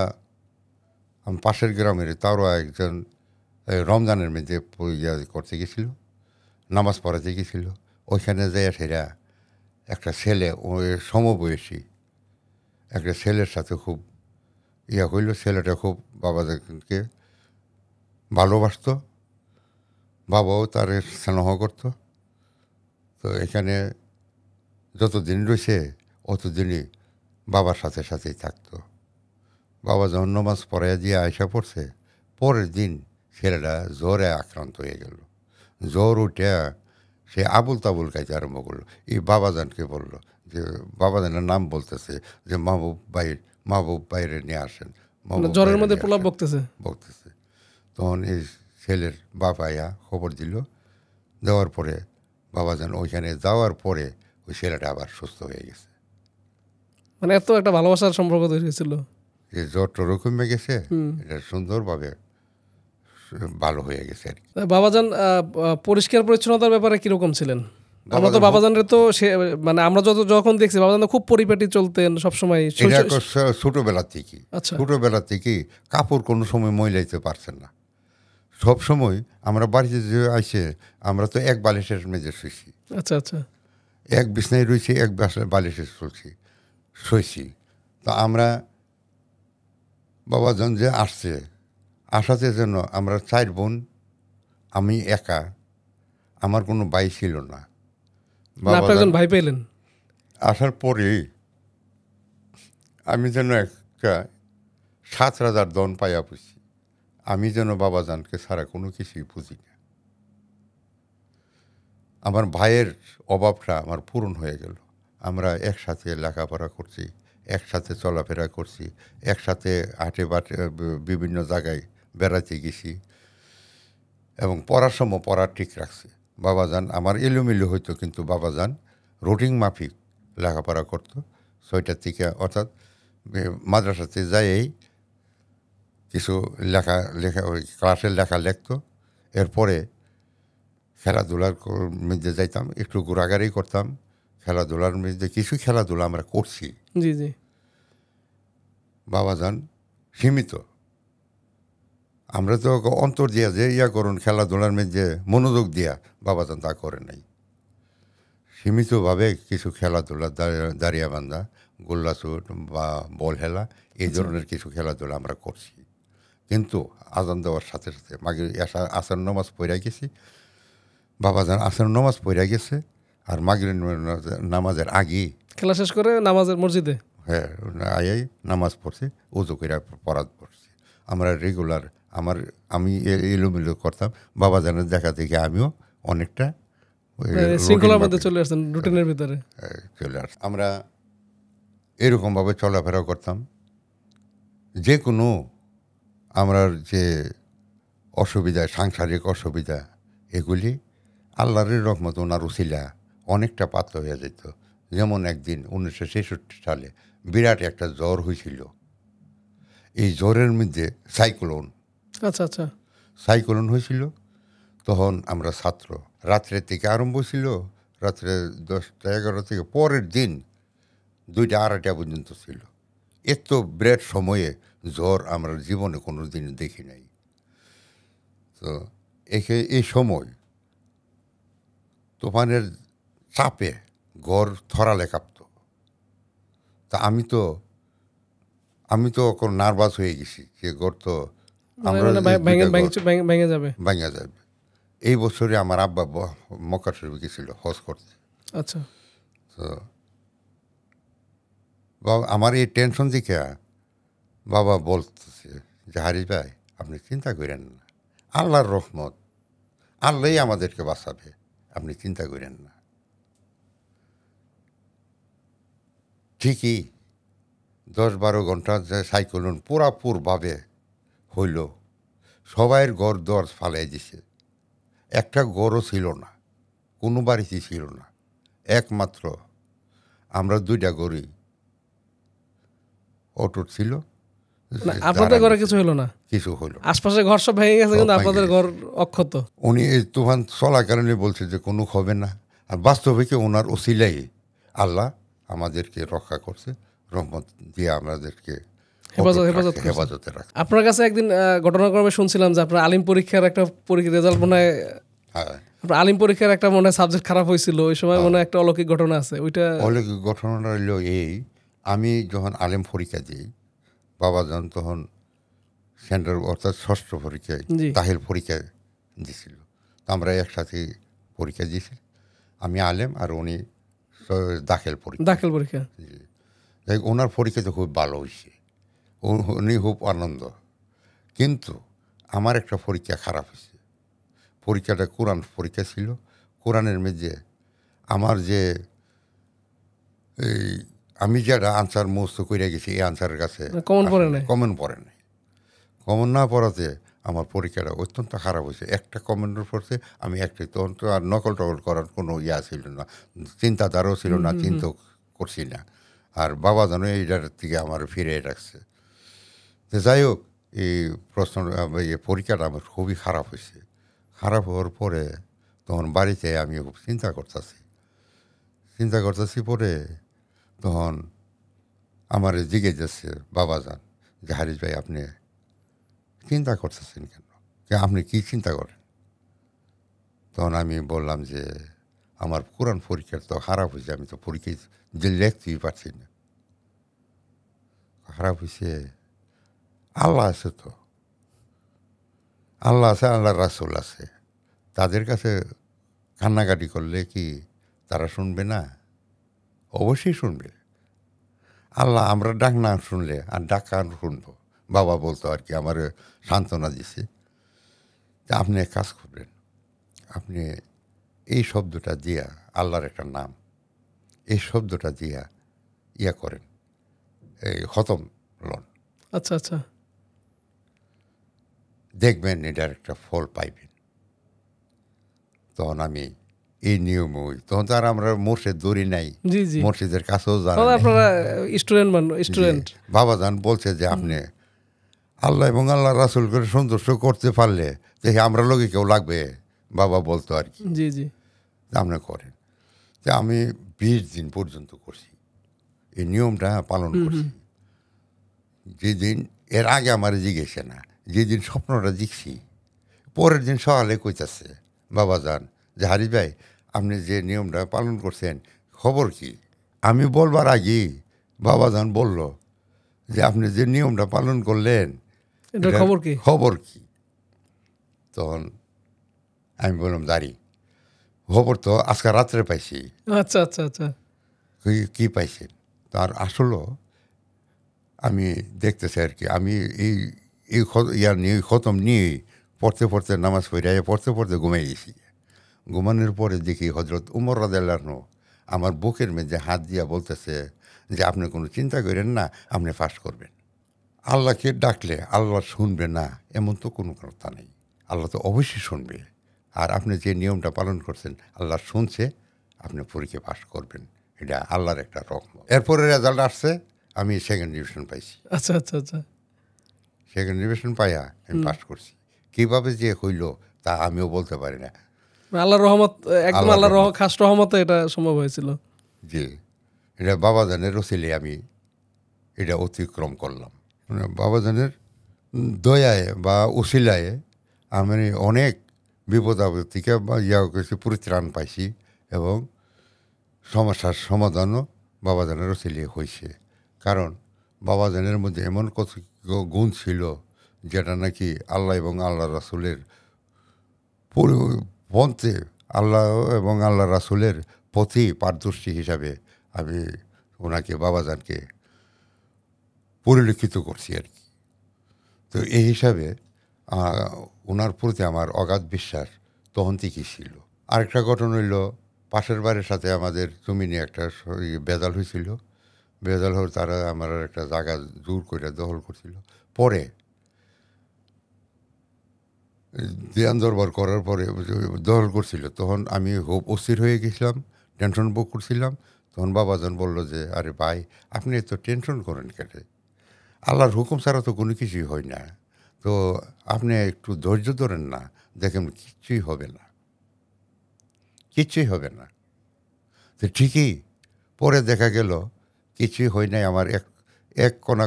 পাশের গ্রামের তাওরা একজন রমজানের মেয়েদের ইয়া করতে গেছিল নামাজ পড়াতে গেছিল ওইখানে যায় সেরা একটা ছেলে ওই সমবয়সী একটা ছেলের সাথে খুব ইয়া হইল ছেলেটা খুব বাবাদেরকে ভালোবাসত বাবাও তার স্নেহ করত তো এখানে যতদিন রয়েছে অতদিনই বাবার সাথে সাথেই থাকতো বাবা যখন নমাজ পড়াইয়া দিয়ে আয়সা পড়ছে পরের দিন ছেলেটা জ্বরে আক্রান্ত হয়ে গেল জ্বর উঠে সে আবুল তাবুল খাইতে আরম্ভ করলো এই বাবাজানকে বলল যে বাবাজানের নাম বলতেছে যে মাহবুব ভাই মাহবুব বাইরে নিয়ে আসেন মানে জ্বরের মধ্যে প্রলাপ বকতেছে বকতেছে তখন এই ছেলের বাবাইয়া আয়া খবর দিল দেওয়ার পরে বাবাজান ওইখানে যাওয়ার পরে ওই ছেলেটা আবার সুস্থ হয়ে গেছে মানে এত একটা ভালোবাসার সম্পর্ক তৈরি হয়েছিল যে জ্বরটা রকমে গেছে এটা সুন্দরভাবে ভালো হয়ে গেছে আর কি বাবাজান পরিষ্কার পরিচ্ছন্নতার ব্যাপারে কিরকম ছিলেন আমরা তো বাবাজানের তো সে মানে আমরা যত যখন দেখছি বাবাজান খুব পরিপাটি চলতেন সবসময় ছোটোবেলা থেকে আচ্ছা। ছোটোবেলা থেকে কাপড় কোনো সময় ময়লাইতে পারছেন না সব সময় আমরা বাড়িতে যে আসে আমরা তো এক বালিশের মেঝে শুয়েছি আচ্ছা আচ্ছা এক বিছনায় রয়েছি এক বালিশে শুয়েছি শুয়েছি তো আমরা বাবাজন যে আসছে আসাতে জন্য আমরা চার বোন আমি একা আমার কোনো ভাই ছিল না একজন ভাই পেলেন আসার পরে আমি যেন একটা সাত হাজার দন পাইয়া পুষি আমি যেন বাবা জানকে ছাড়া কোনো কিছুই বুঝি না আমার ভাইয়ের অভাবটা আমার পূরণ হয়ে গেল আমরা একসাথে লেখাপড়া করছি একসাথে চলাফেরা করছি একসাথে হাটে বাটে বিভিন্ন জায়গায় বেড়াতে গেছি এবং পড়ার সময় পড়া ঠিক রাখছে বাবা যান আমার এলোমেলো হইতো কিন্তু বাবা যান রুটিং মাফিক লেখাপড়া করতো ছয়টার থেকে অর্থাৎ মাদ্রাসাতে যাই কিছু লেখা লেখা ওই ক্লাসের লেখা লেখতো এরপরে খেলাধুলার মধ্যে যাইতাম একটু ঘোরাঘারি করতাম খেলাধুলার মধ্যে কিছু খেলাধুলা আমরা করছি জি জি বাবা যান সীমিত আমরা তো অন্তর দিয়া যে ইয়া করুন খেলাধুলার মধ্যে মনোযোগ দিয়া বাবাজান তা করে নাই সীমিতভাবে কিছু খেলাধুলা দাঁড়িয়া বান্ধা গোল্লা চুট বা বল হেলা এই আচ্ছা। ধরনের কিছু খেলাধুলা আমরা করছি কিন্তু আজান দেওয়ার সাথে সাথে মাগির আসার নমাজ পড়া গেছি বাবাজান আসার নমাজ পড়া গেছে আর মাগির নামাজের আগে খেলা শেষ করে নামাজের মসজিদে হ্যাঁ আয়াই নামাজ পড়ছে উজু করে পড়াত পড়ছে আমরা রেগুলার আমার আমি এলোমেলো করতাম বাবা জানের দেখা থেকে আমিও অনেকটা হ্যাঁ, শৃঙ্খলার মধ্যে চলে আসতেন রুটিনের ভিতরে চলে আস আমরা এরকমভাবে চলাফেরা করতাম যে কোনো আমরা যে অসুবিধা সাংসারিক অসুবিধা এগুলি আল্লাহরের রহমত ওনার উশিলা অনেকটা পাত্র হয়ে যেত যেমন একদিন উনিশশো ছেষট্টি সালে বিরাট একটা জ্বর হয়েছিল এই জ্বরের মধ্যে সাইক্লোন আচ্ছা আচ্ছা সাইক্লোন হয়েছিল তখন আমরা ছাত্র রাত্রের থেকে আরম্ভ ছিল রাত্রে দশটা এগারো থেকে পরের দিন দুইটা আড়াইটা পর্যন্ত ছিল এত ব্রেড সময়ে জ্বর আমরা জীবনে কোনো দিন দেখি নাই তো একে এই সময় তোফানের চাপে ঘর থরালে কাঁপত তা আমি তো আমি তো নার্ভাস হয়ে গেছি যে ঘর তো মানে যাবে এই বছরে আমার আব্বা মক্কা শরীফ গেছিল হজ করতে আচ্ছা তো বাবা আমার এই টেনশন দেখে বাবা বলতেছে যে হারি ভাই আপনি চিন্তা করেন না আল্লাহর রহমত আল্লাহই আমাদেরকে বাঁচাবে আপনি চিন্তা করেন না ঠিকই দশ বারো ঘন্টা যে সাইক্লোন পুরাপুরভাবে হইল সবাইয়ের ঘর দর ফালাই দিছে একটা গরও ছিল না কোনো বাড়িতে ছিল না একমাত্র আমরা দুইটা গড়ি অটো ছিল আপনাদের ঘরে কিছু হলো না কিছু হলো আশপাশে ঘর সব ভেঙে গেছে কিন্তু আপনাদের ঘর অক্ষত উনি এই তুফান চলার কারণে বলছে যে কোনো হবে না আর বাস্তবে ওনার ওসিলাই আল্লাহ আমাদেরকে রক্ষা করছে রহমত দিয়ে আমাদেরকে হেফাজত হেফাজত আপনার কাছে একদিন ঘটনাক্রমে শুনছিলাম যে আপনার আলিম পরীক্ষার একটা রেজাল্ট মনে হয় আলিম পরীক্ষার একটা মনে সাবজেক্ট খারাপ হয়েছিল ওই সময় মনে একটা অলৌকিক ঘটনা আছে ওইটা অলৌকিক ঘটনাটা হলো এই আমি যখন আলিম পরীক্ষা দিই বাবা যখন তখন সেন্টার অর্থাৎ ষষ্ঠ পরীক্ষায় তাহের পরীক্ষা দিছিল আমরা একসাথে পরীক্ষা দিয়েছি আমি আলেম আর উনি দাখিল পরীক্ষা দাখিল পরীক্ষা ওনার পরীক্ষা তো খুব ভালো হয়েছে উনি খুব আনন্দ কিন্তু আমার একটা পরীক্ষা খারাপ হয়েছে পরীক্ষাটা কোরআন পরীক্ষা ছিল কোরআনের মেজে আমার যে এই আমি যেটা আনসার মস্ত করে গেছি এই আনসারের কাছে কমন পড়ে নাই কমন পড়ে নাই কমন না পড়াতে আমার পরীক্ষাটা অত্যন্ত খারাপ হয়েছে একটা কমেন্টের পড়তে আমি একটা তন্ত আর নকল টকল করার কোনো ইয়া ছিল না চিন্তাধারাও ছিল না চিন্তা করছি না আর বাবা যেন এইটার থেকে আমার ফিরে রাখছে তো যাই হোক এই প্রশ্ন পরীক্ষাটা আমার খুবই খারাপ হয়েছে খারাপ হওয়ার পরে তখন বাড়িতে আমি খুব চিন্তা করতেছি চিন্তা করতেছি পরে তখন আমার জিগে যাচ্ছে বাবা যান যে হারিস ভাই আপনি চিন্তা করতেছেন কেন আপনি কী চিন্তা করেন তখন আমি বললাম যে আমার কোরআন পরীক্ষা তো খারাপ হয়েছে আমি তো পরীক্ষায় যে লেখতেই পারছি না খারাপ হয়েছে আল্লাহ আছে তো আল্লাহ আছে আল্লাহ রাসুল আছে তাদের কাছে কান্নাকাটি করলে কি তারা শুনবে না অবশ্যই শুনবে আল্লাহ আমরা ডাক না শুনলে আর ডাক কান শুনবো বাবা বলতো আর কি আমার সান্ত্বনা দিছে তা আপনি এক কাজ করবেন আপনি এই শব্দটা দিয়া আল্লাহর একটা নাম এই শব্দটা দিয়া ইয়া করেন এই খতম লন আচ্ছা আচ্ছা দেখবেন এটার একটা ফল পাইবেন তখন আমি এই নিয়ম ওই তখন তো আর আমরা মোর্শেদ দৌড়ি নাই মোর্শেদের কাছেও বাবা জান বলছে যে আপনি আল্লাহ এবং আল্লাহ রাসুল করে সন্তুষ্ট করতে পারলে দেখি আমরা লোকে কেউ লাগবে বাবা বলতো আর কি জি জি আপনি করেন যে আমি বিশ দিন পর্যন্ত করছি এই নিয়মটা পালন করছি যেদিন এর আগে আমার জিজ্ঞেসে না যেদিন স্বপ্নটা দেখছি পরের দিন সকালে কইতাছে বাবা যান যে হারি ভাই আপনি যে নিয়মটা পালন করছেন খবর কি আমি বলবার আগে বাবা যান বলল যে আপনি যে নিয়মটা পালন করলেন খবর কি খবর কি তখন আমি বললাম দাঁড়ি খবর তো আজকে রাত্রে পাইছি আচ্ছা আচ্ছা আচ্ছা কি পাইছেন তার আসলো আমি দেখতেছি আর কি আমি এই এই ইয়ার নিয়ে খতম নিয়ে পড়তে পড়তে নামাজ পড়ে পড়তে পড়তে ঘুমিয়ে গেছি ঘুমানোর পরে দেখি হজরত উমর রাজ্লাহন আমার বুকের মেঝে হাত দিয়া বলতেছে যে আপনি কোনো চিন্তা করেন না আপনি ফাঁস করবেন আল্লাহকে ডাকলে আল্লাহ শুনবে না এমন তো কোনো কথা নেই আল্লাহ তো অবশ্যই শুনবে আর আপনি যে নিয়মটা পালন করছেন আল্লাহ শুনছে আপনি পরীক্ষা পাশ করবেন এটা আল্লাহর একটা রকম এরপরে রেজাল্ট আসছে আমি সেকেন্ড ডিভিশন পাইছি আচ্ছা আচ্ছা আচ্ছা সেখানে নির্বাচন পাইয়া আমি পাস করছি কীভাবে যে হইল তা আমিও বলতে পারি না আল্লাহ রহমত একদম আল্লাহ রহ খাস রহমতে এটা সম্ভব হয়েছিল জি এটা বাবাজানের রসিলে আমি এটা অতিক্রম করলাম মানে বাবাজানের দয়ায় বা উশিলায় আমি অনেক বিপদ আপদ থেকে বা ইয়া কিছু পরিত্রাণ পাইছি এবং সমস্যার সমাধানও বাবাজানের রসিলে হয়েছে কারণ বাবা জানের মধ্যে এমন কত গুণ ছিল যেটা নাকি আল্লাহ এবং আল্লাহ রাসুলের পন্থে আল্লাহ এবং আল্লাহ রাসুলের পথে পারদর্শী হিসাবে আমি ওনাকে বাবাজানকে পরিলক্ষিত করছি আর কি তো এই হিসাবে ওনার প্রতি আমার অগাধ বিশ্বাস তখন থেকেই ছিল আরেকটা ঘটনা হইল পাশের বাড়ির সাথে আমাদের জমি নিয়ে একটা বেদাল হয়েছিল বেদল হল তারা আমার একটা জায়গা জোর করে দখল করছিল পরে দেয়ান দরবার করার পরে দখল করছিল তখন আমি হোপ অস্থির হয়ে গেছিলাম টেনশন বুক করছিলাম তখন বাবাজন বলল যে আরে ভাই আপনি তো টেনশন করেন কেটে আল্লাহর হুকুম ছাড়া তো কোনো কিছুই হয় না তো আপনি একটু ধৈর্য ধরেন না দেখেন কিচ্ছুই হবে না কিচ্ছুই হবে না তো ঠিকই পরে দেখা গেল কিছুই হয় নাই আমার এক এক কণা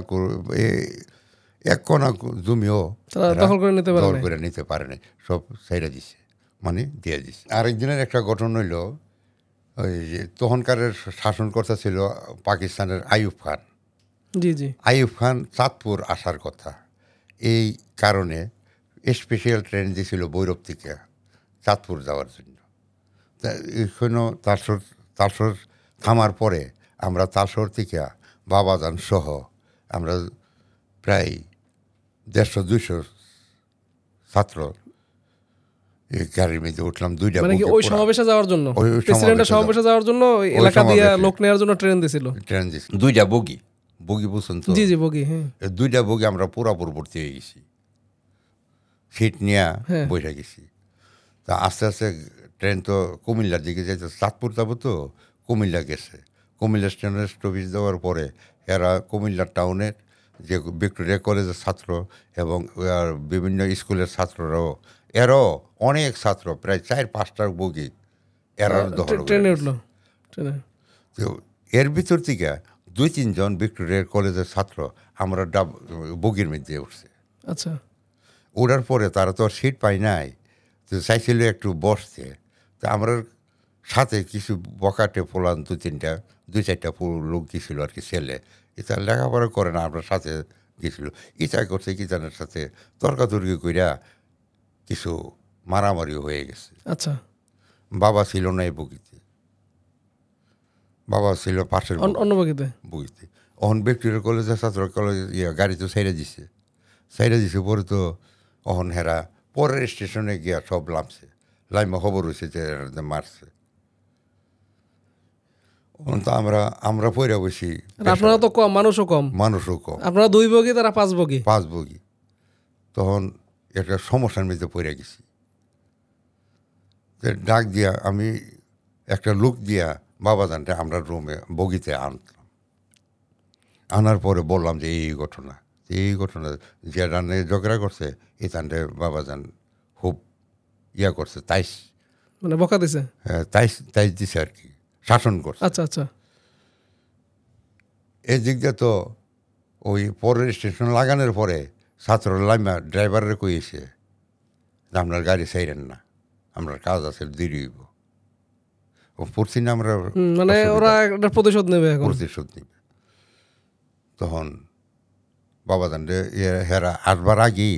এক কণা জমিও দখল করে নিতে দখল করে নিতে পারে নাই সব সাইরা দিছে মানে দিয়ে দিছে আরেকদিনের একটা ঘটনা হইল ওই যে তখনকারের শাসনকর্তা ছিল পাকিস্তানের আইয়ুব খান জি জি আইয়ুব খান চাঁদপুর আসার কথা এই কারণে স্পেশাল ট্রেন দিয়েছিল বৈরব থেকে চাঁদপুর যাওয়ার জন্য তা এখনও তারসর তারসর থামার পরে আমরা তাসর থেকে বাবাজান সহ আমরা প্রায় দেড়শো দুইশো ছাত্র গাড়ির মধ্যে উঠলাম দুইটা মানে ওই সমাবেশে যাওয়ার জন্য প্রেসিডেন্টের সমাবেশে যাওয়ার জন্য এলাকা দিয়ে লোক নেওয়ার জন্য ট্রেন দিছিল ট্রেন দিছিল দুইটা বগি বগি বুঝছেন তো জি জি বগি হ্যাঁ দুইটা বগি আমরা পুরাপুর ভর্তি হয়ে গেছি সিট নিয়ে হ্যাঁ। বসে গেছি তা আস্তে আস্তে ট্রেন তো কুমিল্লার দিকে যাইতে চাঁদপুর যাবো তো কুমিল্লা গেছে কুমিল্লা স্টেশনের স্টপিজ দেওয়ার পরে এরা কুমিল্লা টাউনের যে ভিক্টোরিয়া কলেজের ছাত্র এবং বিভিন্ন স্কুলের ছাত্ররাও এরাও অনেক ছাত্র প্রায় চার পাঁচটার বগি এরা ট্রেনে উঠলো এর ভিতর থেকে দুই তিনজন ভিক্টোরিয়া কলেজের ছাত্র আমরা ডাব বগির মধ্যে উঠছে আচ্ছা ওড়ার পরে তারা তো সিট পাই নাই তো চাইছিল একটু বসতে তা আমরা সাথে কিছু বকাটে পোলান দু তিনটা দুই চারটা লোক গেছিলো আর কি ছেলে এটা লেখাপড়া করে না আমরা সাথে গেছিলো ইটা করছে কি জানার সাথে তর্কাতর্কি কইরা কিছু মারামারি হয়ে গেছে আচ্ছা বাবা ছিল না এই বগিতে বাবা ছিল পাশের অন্য বগিতে বগিতে অহন ব্যক্তির কলেজে ছাত্র কলেজ ইয়ে গাড়ি তো ছেড়ে দিছে ছেড়ে দিছে পরে তো অহন হেরা পরের স্টেশনে গিয়া সব লামছে লাইমা খবর হয়েছে যে মারছে আমরা আমরা পয়রা বসি আপনারা তো কম মানুষও কম মানুষও কম আপনারা দুই বগি তারা পাঁচ বগি পাঁচ বগি তখন একটা সমস্যার মধ্যে পড়ে গেছি ডাক দিয়া আমি একটা লুক দিয়া বাবা জানটা আমরা রুমে বগিতে আনতাম আনার পরে বললাম যে এই ঘটনা এই ঘটনা যে রানে ঝগড়া করছে এই তানটা বাবাজান খুব ইয়া করছে তাইস মানে বকা দিছে হ্যাঁ তাইস তাইস দিছে আর কি শাসন করছে আচ্ছা আচ্ছা এদিক দিয়ে তো ওই পরের স্টেশন লাগানোর পরে ছাত্র লাইমা ড্রাইভারের কইছে যে আপনার গাড়ি সাইরেন না আমরা কাজ আছে দেরি হইব ও পড়ছি না আমরা মানে ওরা একটা প্রতিশোধ নেবে এখন প্রতিশোধ নেবে তখন বাবা দান হেরা আসবার আগেই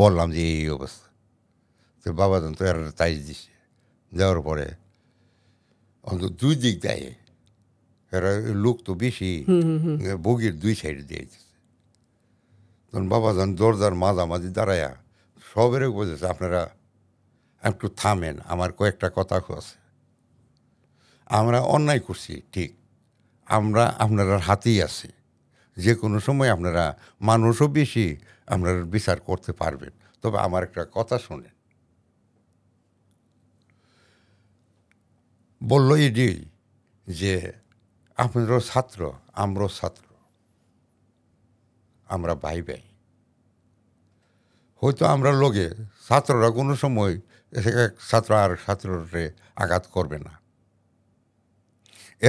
বললাম যে এই অবস্থা তো বাবা দান তো এরা তাই দিছে দেওয়ার পরে অন্তত দুই দিক দেয় এরা লোক তো বেশি বগির দুই সাইড দিয়েছে তখন বাবা যান দরজার মাঝামাঝি দাঁড়ায়া সবের বোঝেছে আপনারা একটু থামেন আমার কয়েকটা কথা আছে আমরা অন্যায় করছি ঠিক আমরা আপনারা হাতেই আছি যে কোনো সময় আপনারা মানুষও বেশি আপনারা বিচার করতে পারবেন তবে আমার একটা কথা শোনেন বলল এটি যে আপনারও ছাত্র আমরাও ছাত্র আমরা ভাই ভাই হয়তো আমরা লোকে ছাত্ররা কোনো সময় এক ছাত্র আর ছাত্ররে আঘাত করবে না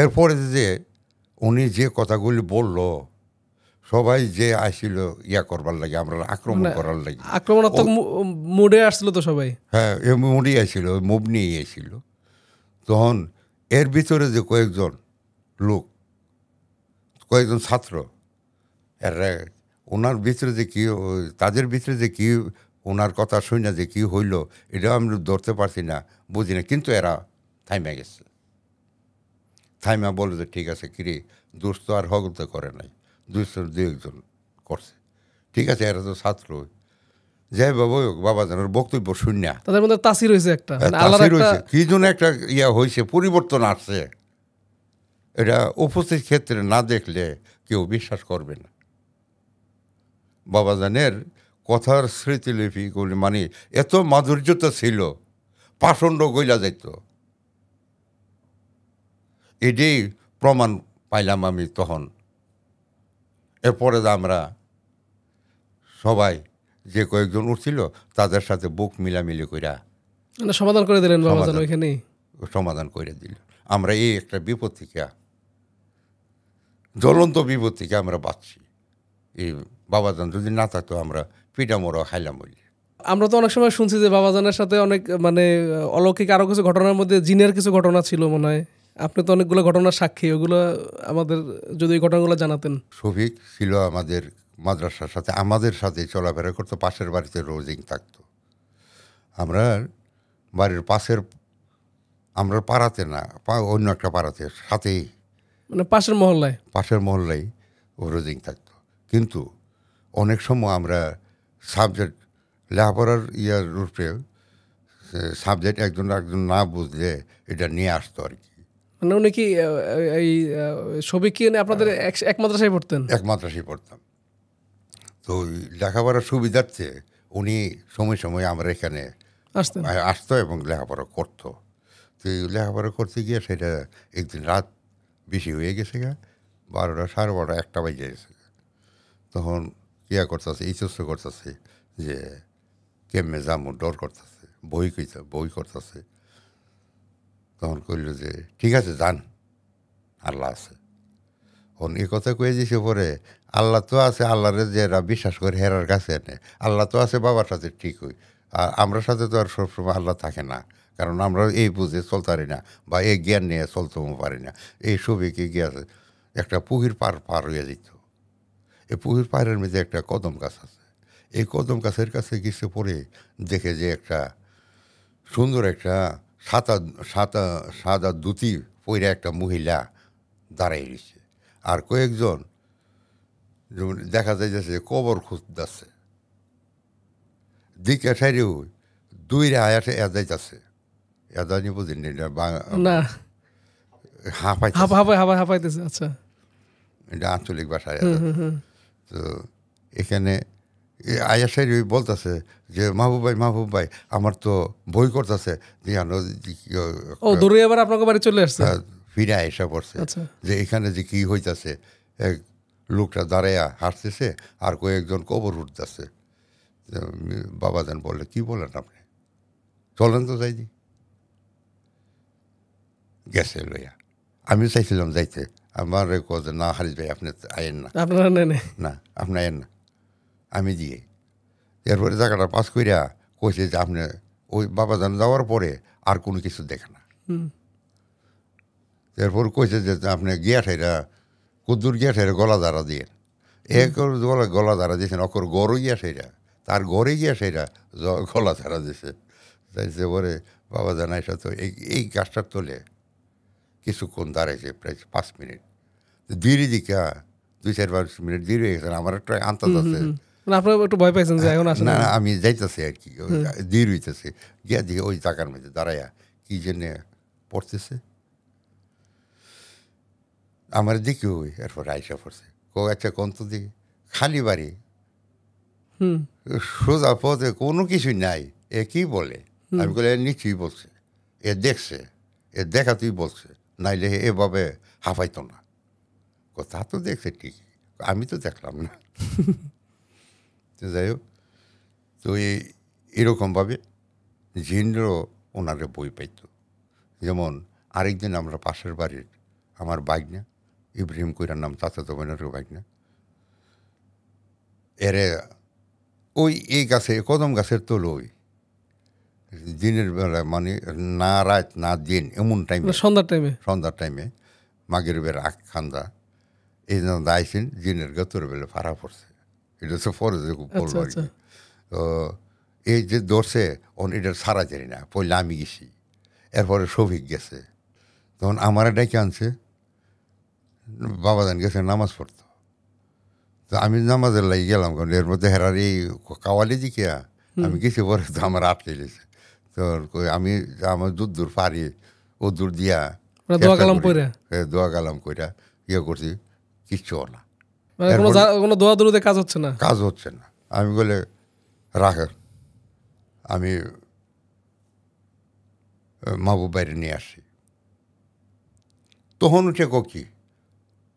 এরপরে যে উনি যে কথাগুলি বলল সবাই যে আসিল ইয়া করবার লাগে আমরা আক্রমণ মানে করার লাগে আক্রমণাত্মক মুডে আসছিল তো সবাই হ্যাঁ মুডে আসছিল মুভ নিয়ে আসছিল তখন এর ভিতরে যে কয়েকজন লোক কয়েকজন ছাত্র ওনার ভিতরে যে কী তাদের ভিতরে যে কী ওনার কথা শুনে যে কী হইল এটাও আমি ধরতে পারছি না বুঝি না কিন্তু এরা থাইমা গেছে থাইমা বলে যে ঠিক আছে কিরে দুস্থ আর হগত করে নাই দুস্থ দু একজন করছে ঠিক আছে এরা তো ছাত্র যাই বাবা হোক বাবা জানার বক্তব্য শূন্য তাদের মধ্যে তাসি রয়েছে একটা হ্যাঁ, মানে তাসি রয়েছে কি জন্য একটা ইয়া হয়েছে পরিবর্তন আসছে এটা উপস্থিত ক্ষেত্রে না দেখলে কেউ বিশ্বাস করবে না বাবা জানের কথার স্মৃতিলিপি স্মৃতিলিপিগুলি মানে এত মাধুর্যতা ছিল পাষণ্ড গইলা যাইত এটাই প্রমাণ পাইলাম আমি তখন এরপরে আমরা সবাই যে কয়েকজন উঠছিল তাদের সাথে বুক মিলামিলি কইরা মানে সমাধান করে দিলেন ওইখানে সমাধান করে দিল আমরা এই একটা বিপদ থেকে জ্বলন্ত বিপদ থেকে আমরা বাঁচছি এই বাবাজান যদি না থাকতো আমরা পিটামোড়া হাইলাম বলি আমরা তো অনেক সময় শুনছি যে বাবাজানের সাথে অনেক মানে অলৌকিক আরও কিছু ঘটনার মধ্যে জিনের কিছু ঘটনা ছিল মনে হয় আপনি তো অনেকগুলো ঘটনার সাক্ষী ওগুলো আমাদের যদি ওই ঘটনাগুলো জানাতেন শফিক ছিল আমাদের মাদ্রাসার সাথে আমাদের সাথে চলাফেরা করতো পাশের বাড়িতে রোজিং থাকতো আমরা বাড়ির পাশের আমরা পাড়াতে না অন্য একটা পাড়াতে সাথেই মানে পাশের মহল্লায় পাশের মহল্লায় ও রোজিং থাকতো কিন্তু অনেক সময় আমরা সাবজেক্ট লেখাপড়ার ইয়ার রূপে সাবজেক্ট একজন একজন না বুঝলে এটা নিয়ে আসতো আর কি মানে উনি কি এই ছবি কি আপনাদের হ্যাঁ। এক মাদ্রাসায় পড়তেন এক মাদ্রাসায় পড়তাম তো লেখাপড়ার সুবিধার্থে উনি সময় সময় আমরা এখানে আসতো এবং লেখাপড়া করতো তো লেখাপড়া করতে গিয়ে সেটা একদিন রাত বেশি হয়ে গেছে গা বারোটা সাড়ে বারোটা একটা বাজে গেছে তখন ইয়া করতেছে ইচ্ছস্ত করতেছে যে কেমে যাবো ডর করতেছে বই কইতে বই করতেছে তখন কইল যে ঠিক আছে যান আল্লাহ আছে এখন এ কথা কয়ে দিছে পরে আল্লাহ তো আছে আল্লাহরে যারা বিশ্বাস করে হেরার কাছে এনে আল্লাহ তো আছে বাবার সাথে ঠিকই আর আমরা সাথে তো আর সবসময় আল্লাহ থাকে না কারণ আমরা এই বুঝে চলতে পারি না বা এই জ্ঞান নিয়ে চলতেও পারি না এই সবিকে গিয়ে একটা পুহির পার পার হয়ে যেত এই পুহির পাড়ের মধ্যে একটা কদম গাছ আছে এই কদম গাছের কাছে গিয়েছে পরে দেখে যে একটা সুন্দর একটা সাদা সাদা সাদা দুতি পইরা একটা মহিলা দাঁড়াই রয়েছে আর কয়েকজন দেখা যাইতেছে কবর খুঁজতেছে দিকে সাইরেও দুই রায়াটে এ যাইতেছে এদানি বুঝি না হাঁপাই হাঁপাই হাঁপাই হাঁপাইতেছে আচ্ছা এটা আঞ্চলিক ভাষায় তো এখানে আয়া সাইরি বলতেছে যে মাহবুব ভাই মাহবুব ভাই আমার তো বই করতেছে ও দৌড়ে আপনাকে বাড়ি চলে আসছে হ্যাঁ, ফিরে এসে পড়ছে আচ্ছা। যে এখানে যে কি হইতাছে এক লোকটা দাঁড়াইয়া হাসতেছে আর কয়েকজন কবর উঠতেছে বাবা যান বললে কি বলেন আপনি চলেন তো যাইনি গেছে লইয়া আমি চাইছিলাম যাইতে আমার যে না হারিস ভাই আপনি আয়েন না আপনার না আপনি আয়েন না আমি দিয়ে এরপরে জায়গাটা পাস করিয়া কইছে যে আপনি ওই বাবা যান যাওয়ার পরে আর কোনো কিছু দেখে না এরপর কইছে যে আপনি গিয়া ঠাইরা কুদ্দুর গিয়া ঠাইরা গলা ধারা দিয়ে এক গলা গলা ধারা দিয়েছেন অকর গরু গিয়া সেরা তার গড়ে গিয়া সেরা গলা ধারা দিছে সে পরে বাবা জানাই তো এই এই গাছটার তোলে কিছুক্ষণ দাঁড়াইছে প্রায় পাঁচ মিনিট দিরি দিকা দুই চার পাঁচ মিনিট দিরি হয়ে গেছে আমার একটা আন্তাজ আছে মানে একটু ভয় পাইছেন যে এখন না আমি যাইতেছি আর কি দেরি হইতেছে গিয়া দিকে ওই জাগার মধ্যে দাঁড়াইয়া কি জন্যে পড়তেছে আমার দিকে ওই এরপর আইসা পড়ছে কো একটা আচ্ছা, কোন তো দিকে খালি বাড়ি সোজা পথে কোনো কিছুই নাই এ কি বলে আমি বলে নিশ্চয়ই বলছে এ দেখছে এ দেখা তুই বলছে নাইলে এভাবে হাফাইতো না কথা তো দেখছে ঠিকই আমি তো দেখলাম না যাই হোক তো এই এরকমভাবে জিন্দ্র ওনারে বই পাইত যেমন আরেকদিন আমরা পাশের বাড়ির আমার বাইক না ইব্রাহিম কইরার নাম তো বোনেরও ভাই না এরে ওই এই গাছে কদম গাছের তোল ওই দিনের বেলা মানে না রাত না দিন এমন টাইমে সন্ধ্যার টাইমে সন্ধ্যার টাইমে মাগের বের আখ খান্দা এই জন্য দাইছেন দিনের গতর বেলা ফাড়া পড়ছে এটা হচ্ছে ফরজে খুব বলবো আর কি তো এই যে দর্শে অন এটা সারা জানি না পড়লে আমি গেছি এরপরে শফিক গেছে তখন আমার ডাকে আনছে বাবা ধান গেছে নামাজ পড়তো তো আমি নামাজের লাগি গেলাম কারণ এর মধ্যে হেরার এই কাওয়ালি দিকিয়া আমি কিছু পরে তো আমার আটকে গেছে তো আমি আমার দূর দূর পারি ও দূর দিয়া দোয়া কালাম কইরা দোয়া কালাম কইরা ইয়ে করছি কিচ্ছু না মানে কোনো দোয়া দৌড়তে কাজ হচ্ছে না কাজ হচ্ছে না আমি বলে রাখেন আমি মাবু বাইরে নিয়ে আসি তখন উঠে কি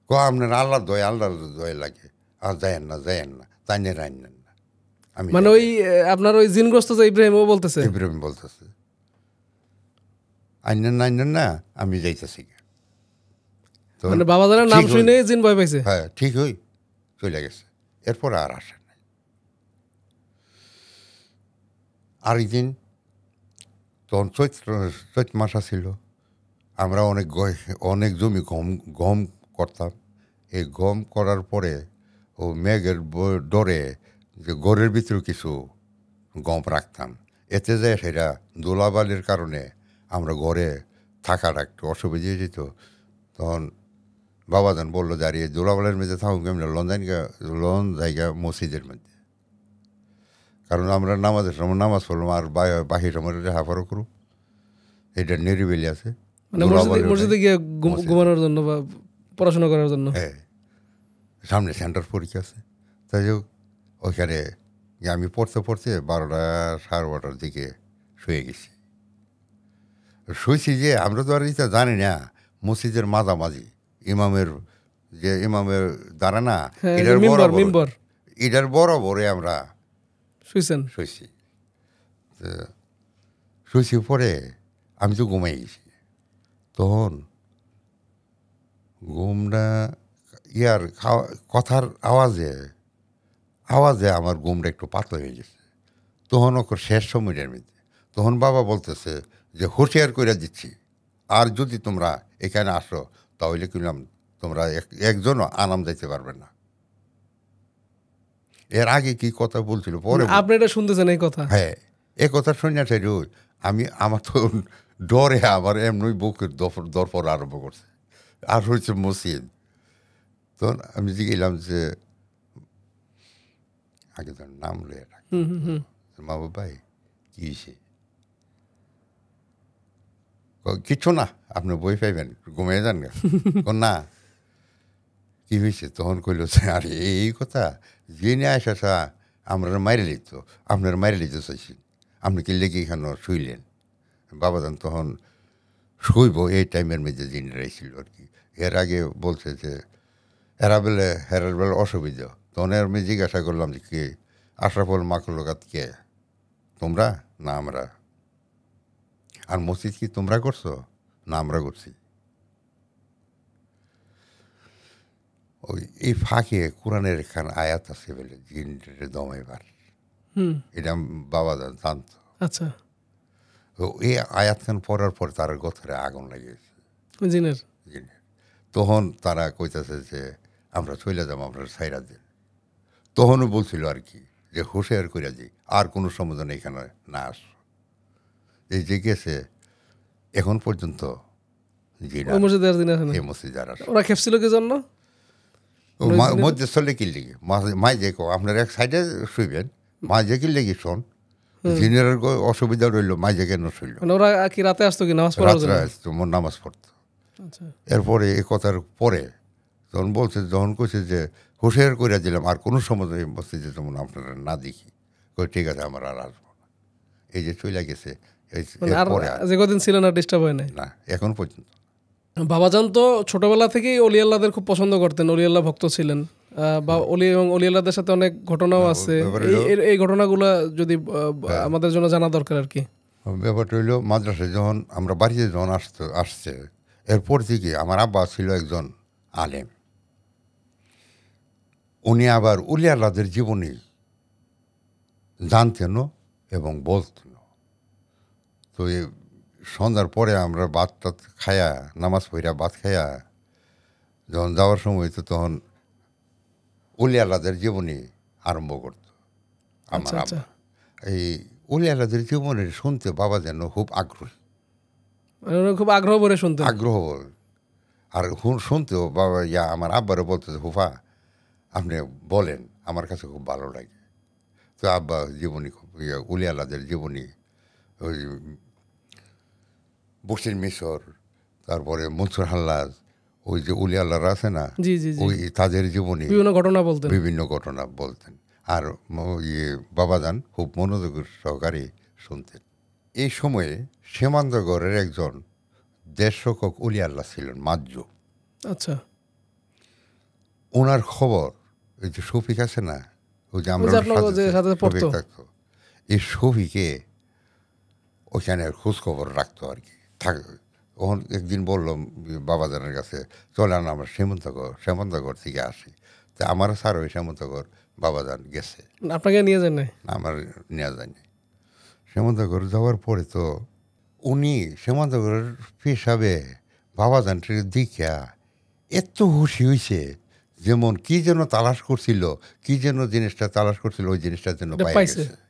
কো আপনার আল্লাহ দয় আল্লাহ দয় লাগে আর যায়েন না যায়েন না তাই নিয়ে রান্নেন না আমি মানে ওই আপনার ওই জিনগ্রস্ত যে ইব্রাহিম ও বলতেছে ইব্রাহিম বলতেছে আইনেন না আইনেন না আমি যাইতেছি মানে বাবা দাদার নাম শুনে জিন ভয় পাইছে হ্যাঁ ঠিক হই চলে গেছে এরপর আর আসে নাই আরেকদিন তখন চৈত চৈত মাস ছিল আমরা অনেক অনেক জমি গম গম করতাম এই গম করার পরে ও মেঘের ডরে যে গড়ের ভিতরে কিছু গম রাখতাম এতে যে সেটা দোলাবালির কারণে আমরা ঘরে থাকার একটু অসুবিধে যেত তখন বাবা যান বললো দাঁড়িয়ে দোলাবালের মধ্যে থাকুন কেমনি লন্ডন লন জায়গা মসজিদের মধ্যে কারণ আমরা নামাজের সময় নামাজ পড়লাম আর বাহির আমার হাফারও করুক এটা নিরিবিলি আছে মানে মসজিদে গিয়ে ঘুমানোর জন্য বা পড়াশোনা করার জন্য সামনে সেন্টার পরীক্ষা আছে তাই হোক ওইখানে আমি পড়তে পড়তে বারোটা সাড়ে বারোটার দিকে শুয়ে গেছি শুয়েছি যে আমরা তো আর এটা জানি না মসজিদের মাঝামাঝি ইমামের যে ইমামের দ্বারা না হ্যাঁ, এটার বরাবর এটার বরাবরে আমরা শুয়েছেন শুয়েছি শুয়েছি পরে আমি তো ঘুমাই গেছি তখন গুমরা ইয়ার খাওয়া কথার আওয়াজে আওয়াজে আমার গুমরা একটু পাতলা হয়ে গেছে তখন ওকে শেষ সময়টার মধ্যে তখন বাবা বলতেছে যে হুঁশিয়ার করে দিচ্ছি আর যদি তোমরা এখানে আসো তাহলে কিনলাম তোমরা একজনও আনাম যাইতে পারবে না এর আগে কি কথা বলছিল পরে আপনি এটা শুনতেছেন এই কথা হ্যাঁ এ কথা শুনিয়া আমি আমার তো ডরে আবার এমনি বুকের দরপর আরম্ভ করছে আর হয়েছে মসজিদ তখন আমি জিগেলাম যে আগে তার নাম লয়ে মা বাবাই কী হয়েছে কিছু না আপনি বই পাইবেন ঘুমিয়ে যান না কি হয়েছে তখন কইল আর এই কথা যে নিয়ে আসা সা আমরা মারি লিত আপনার মারি লিতে চাইছি আপনি কি লেগে এখানে শুইলেন বাবা তখন শুইব এই টাইমের মধ্যে জিনিস ছিল আর কি এর আগে বলছে যে এরা বেলে হেরার বেলে অসুবিধা তখন আমি জিজ্ঞাসা করলাম যে কে আশরাফুল মাকলকাত কে তোমরা না আমরা আর মসজিদ কি তোমরা করছো না আমরা করছি ওই এই ফাঁকে কোরআনের এখানে আয়াত আছে বলে জিন দম এবার এটা বাবা জানত আচ্ছা এই আয়াত খান পড়ার পর তার গথরে আগুন লাগিয়েছে জিনের জিনের তখন তারা কইতেছে যে আমরা চলে যাবো আপনার সাইরা দিন তখনও বলছিল আর কি যে হুঁশিয়ার করিয়া যে আর কোনো সমাধান এখানে না আস এই যে গেছে এখন পর্যন্ত মধ্যে চলে কি মাই আপনার এক সাইডে শুইবেন অসুবিধা মাই মানে ওরা কি রাতে কি নামাজ নামাজ পড়তো আচ্ছা। এরপরে এ কথার পরে তখন বলছে যখন কইছে যে হুঁশিয়ার করিয়া দিলাম আর কোনো সময় মসজিদে যেমন আপনারা না দেখি কই ঠিক আছে আমার আর আসবো না এই যে চলে গেছে মানে যে কদিন ছিলেন আর ডিস্টার্ব হয় নাই না এখন পর্যন্ত বাবাজান তো ছোটবেলা থেকেই অলি আল্লাহদের খুব পছন্দ করতেন অলি আল্লাহ ভক্ত ছিলেন বা অলি এবং অলি আল্লাহদের সাথে অনেক ঘটনাও হ্যাঁ, আছে এই ঘটনাগুলো যদি হ্যাঁ। আমাদের জন্য জানা দরকার আর কি ব্যাপারটা হইলো মাদ্রাসায় যখন আমরা বাড়িতে যখন আসতো আসছে এরপর থেকে আমার আব্বা ছিল একজন আলেম উনি আবার উলি আল্লাদের জীবনী জানতেন এবং বলতেন তো সন্ধ্যার পরে আমরা ভাত টাত খায়া নামাজ পড়া ভাত খায়া যখন যাওয়ার সময় তো তখন উলি আল্লাদের জীবনী আরম্ভ করত আমার আচ্ছা, আব্বা আচ্ছা। এই উলি আল্লাদের শুনতে বাবা যেন খুব আগ্রহী মানে খুব আগ্রহ বলে শুনতো আগ্রহ আর হুন শুনতেও বাবা ইয়া আমার আব্বারও বলতে হুফা আপনি বলেন আমার কাছে খুব ভালো লাগে তো আব্বা জীবনী খুব উলি উলিয়ালাদের জীবনী ওই বসির মিশর তারপরে মনসুর হাল্লাজ ওই যে উলি আল্লাহর আছে না ওই তাদের জীবনী বিভিন্ন ঘটনা বলতেন বিভিন্ন ঘটনা বলতেন আর ইয়ে বাবাদান খুব মনোযোগ সহকারে শুনতেন এই সময়ে সীমান্তগড়ের একজন দেশকক উলিয়াল্লা ছিলেন মাজ্জু আচ্ছা ওনার খবর ওই যে সফিক আছে না ওই যে আমরা থাকতো এই সফিকে ওখানে খোঁজ খবর রাখতো আর কি থাক ওখান একদিন বললাম বাবাজানের কাছে চলে না আমরা সেমন্তগড় সেমন্তগড় থেকে আসি তা আমার স্যার ওই সেমন্তগড় বাবাজান গেছে আপনাকে নিয়ে যান আমার নিয়ে যায়নি সেমন্তগড় যাওয়ার পরে তো উনি সীমান্তগুলোর হিসাবে বাবাজানটির দীক্ষা এত খুশি হয়েছে যেমন কি যেন তালাশ করছিল কি যেন জিনিসটা তালাশ করছিল ওই জিনিসটার জন্য পাইছে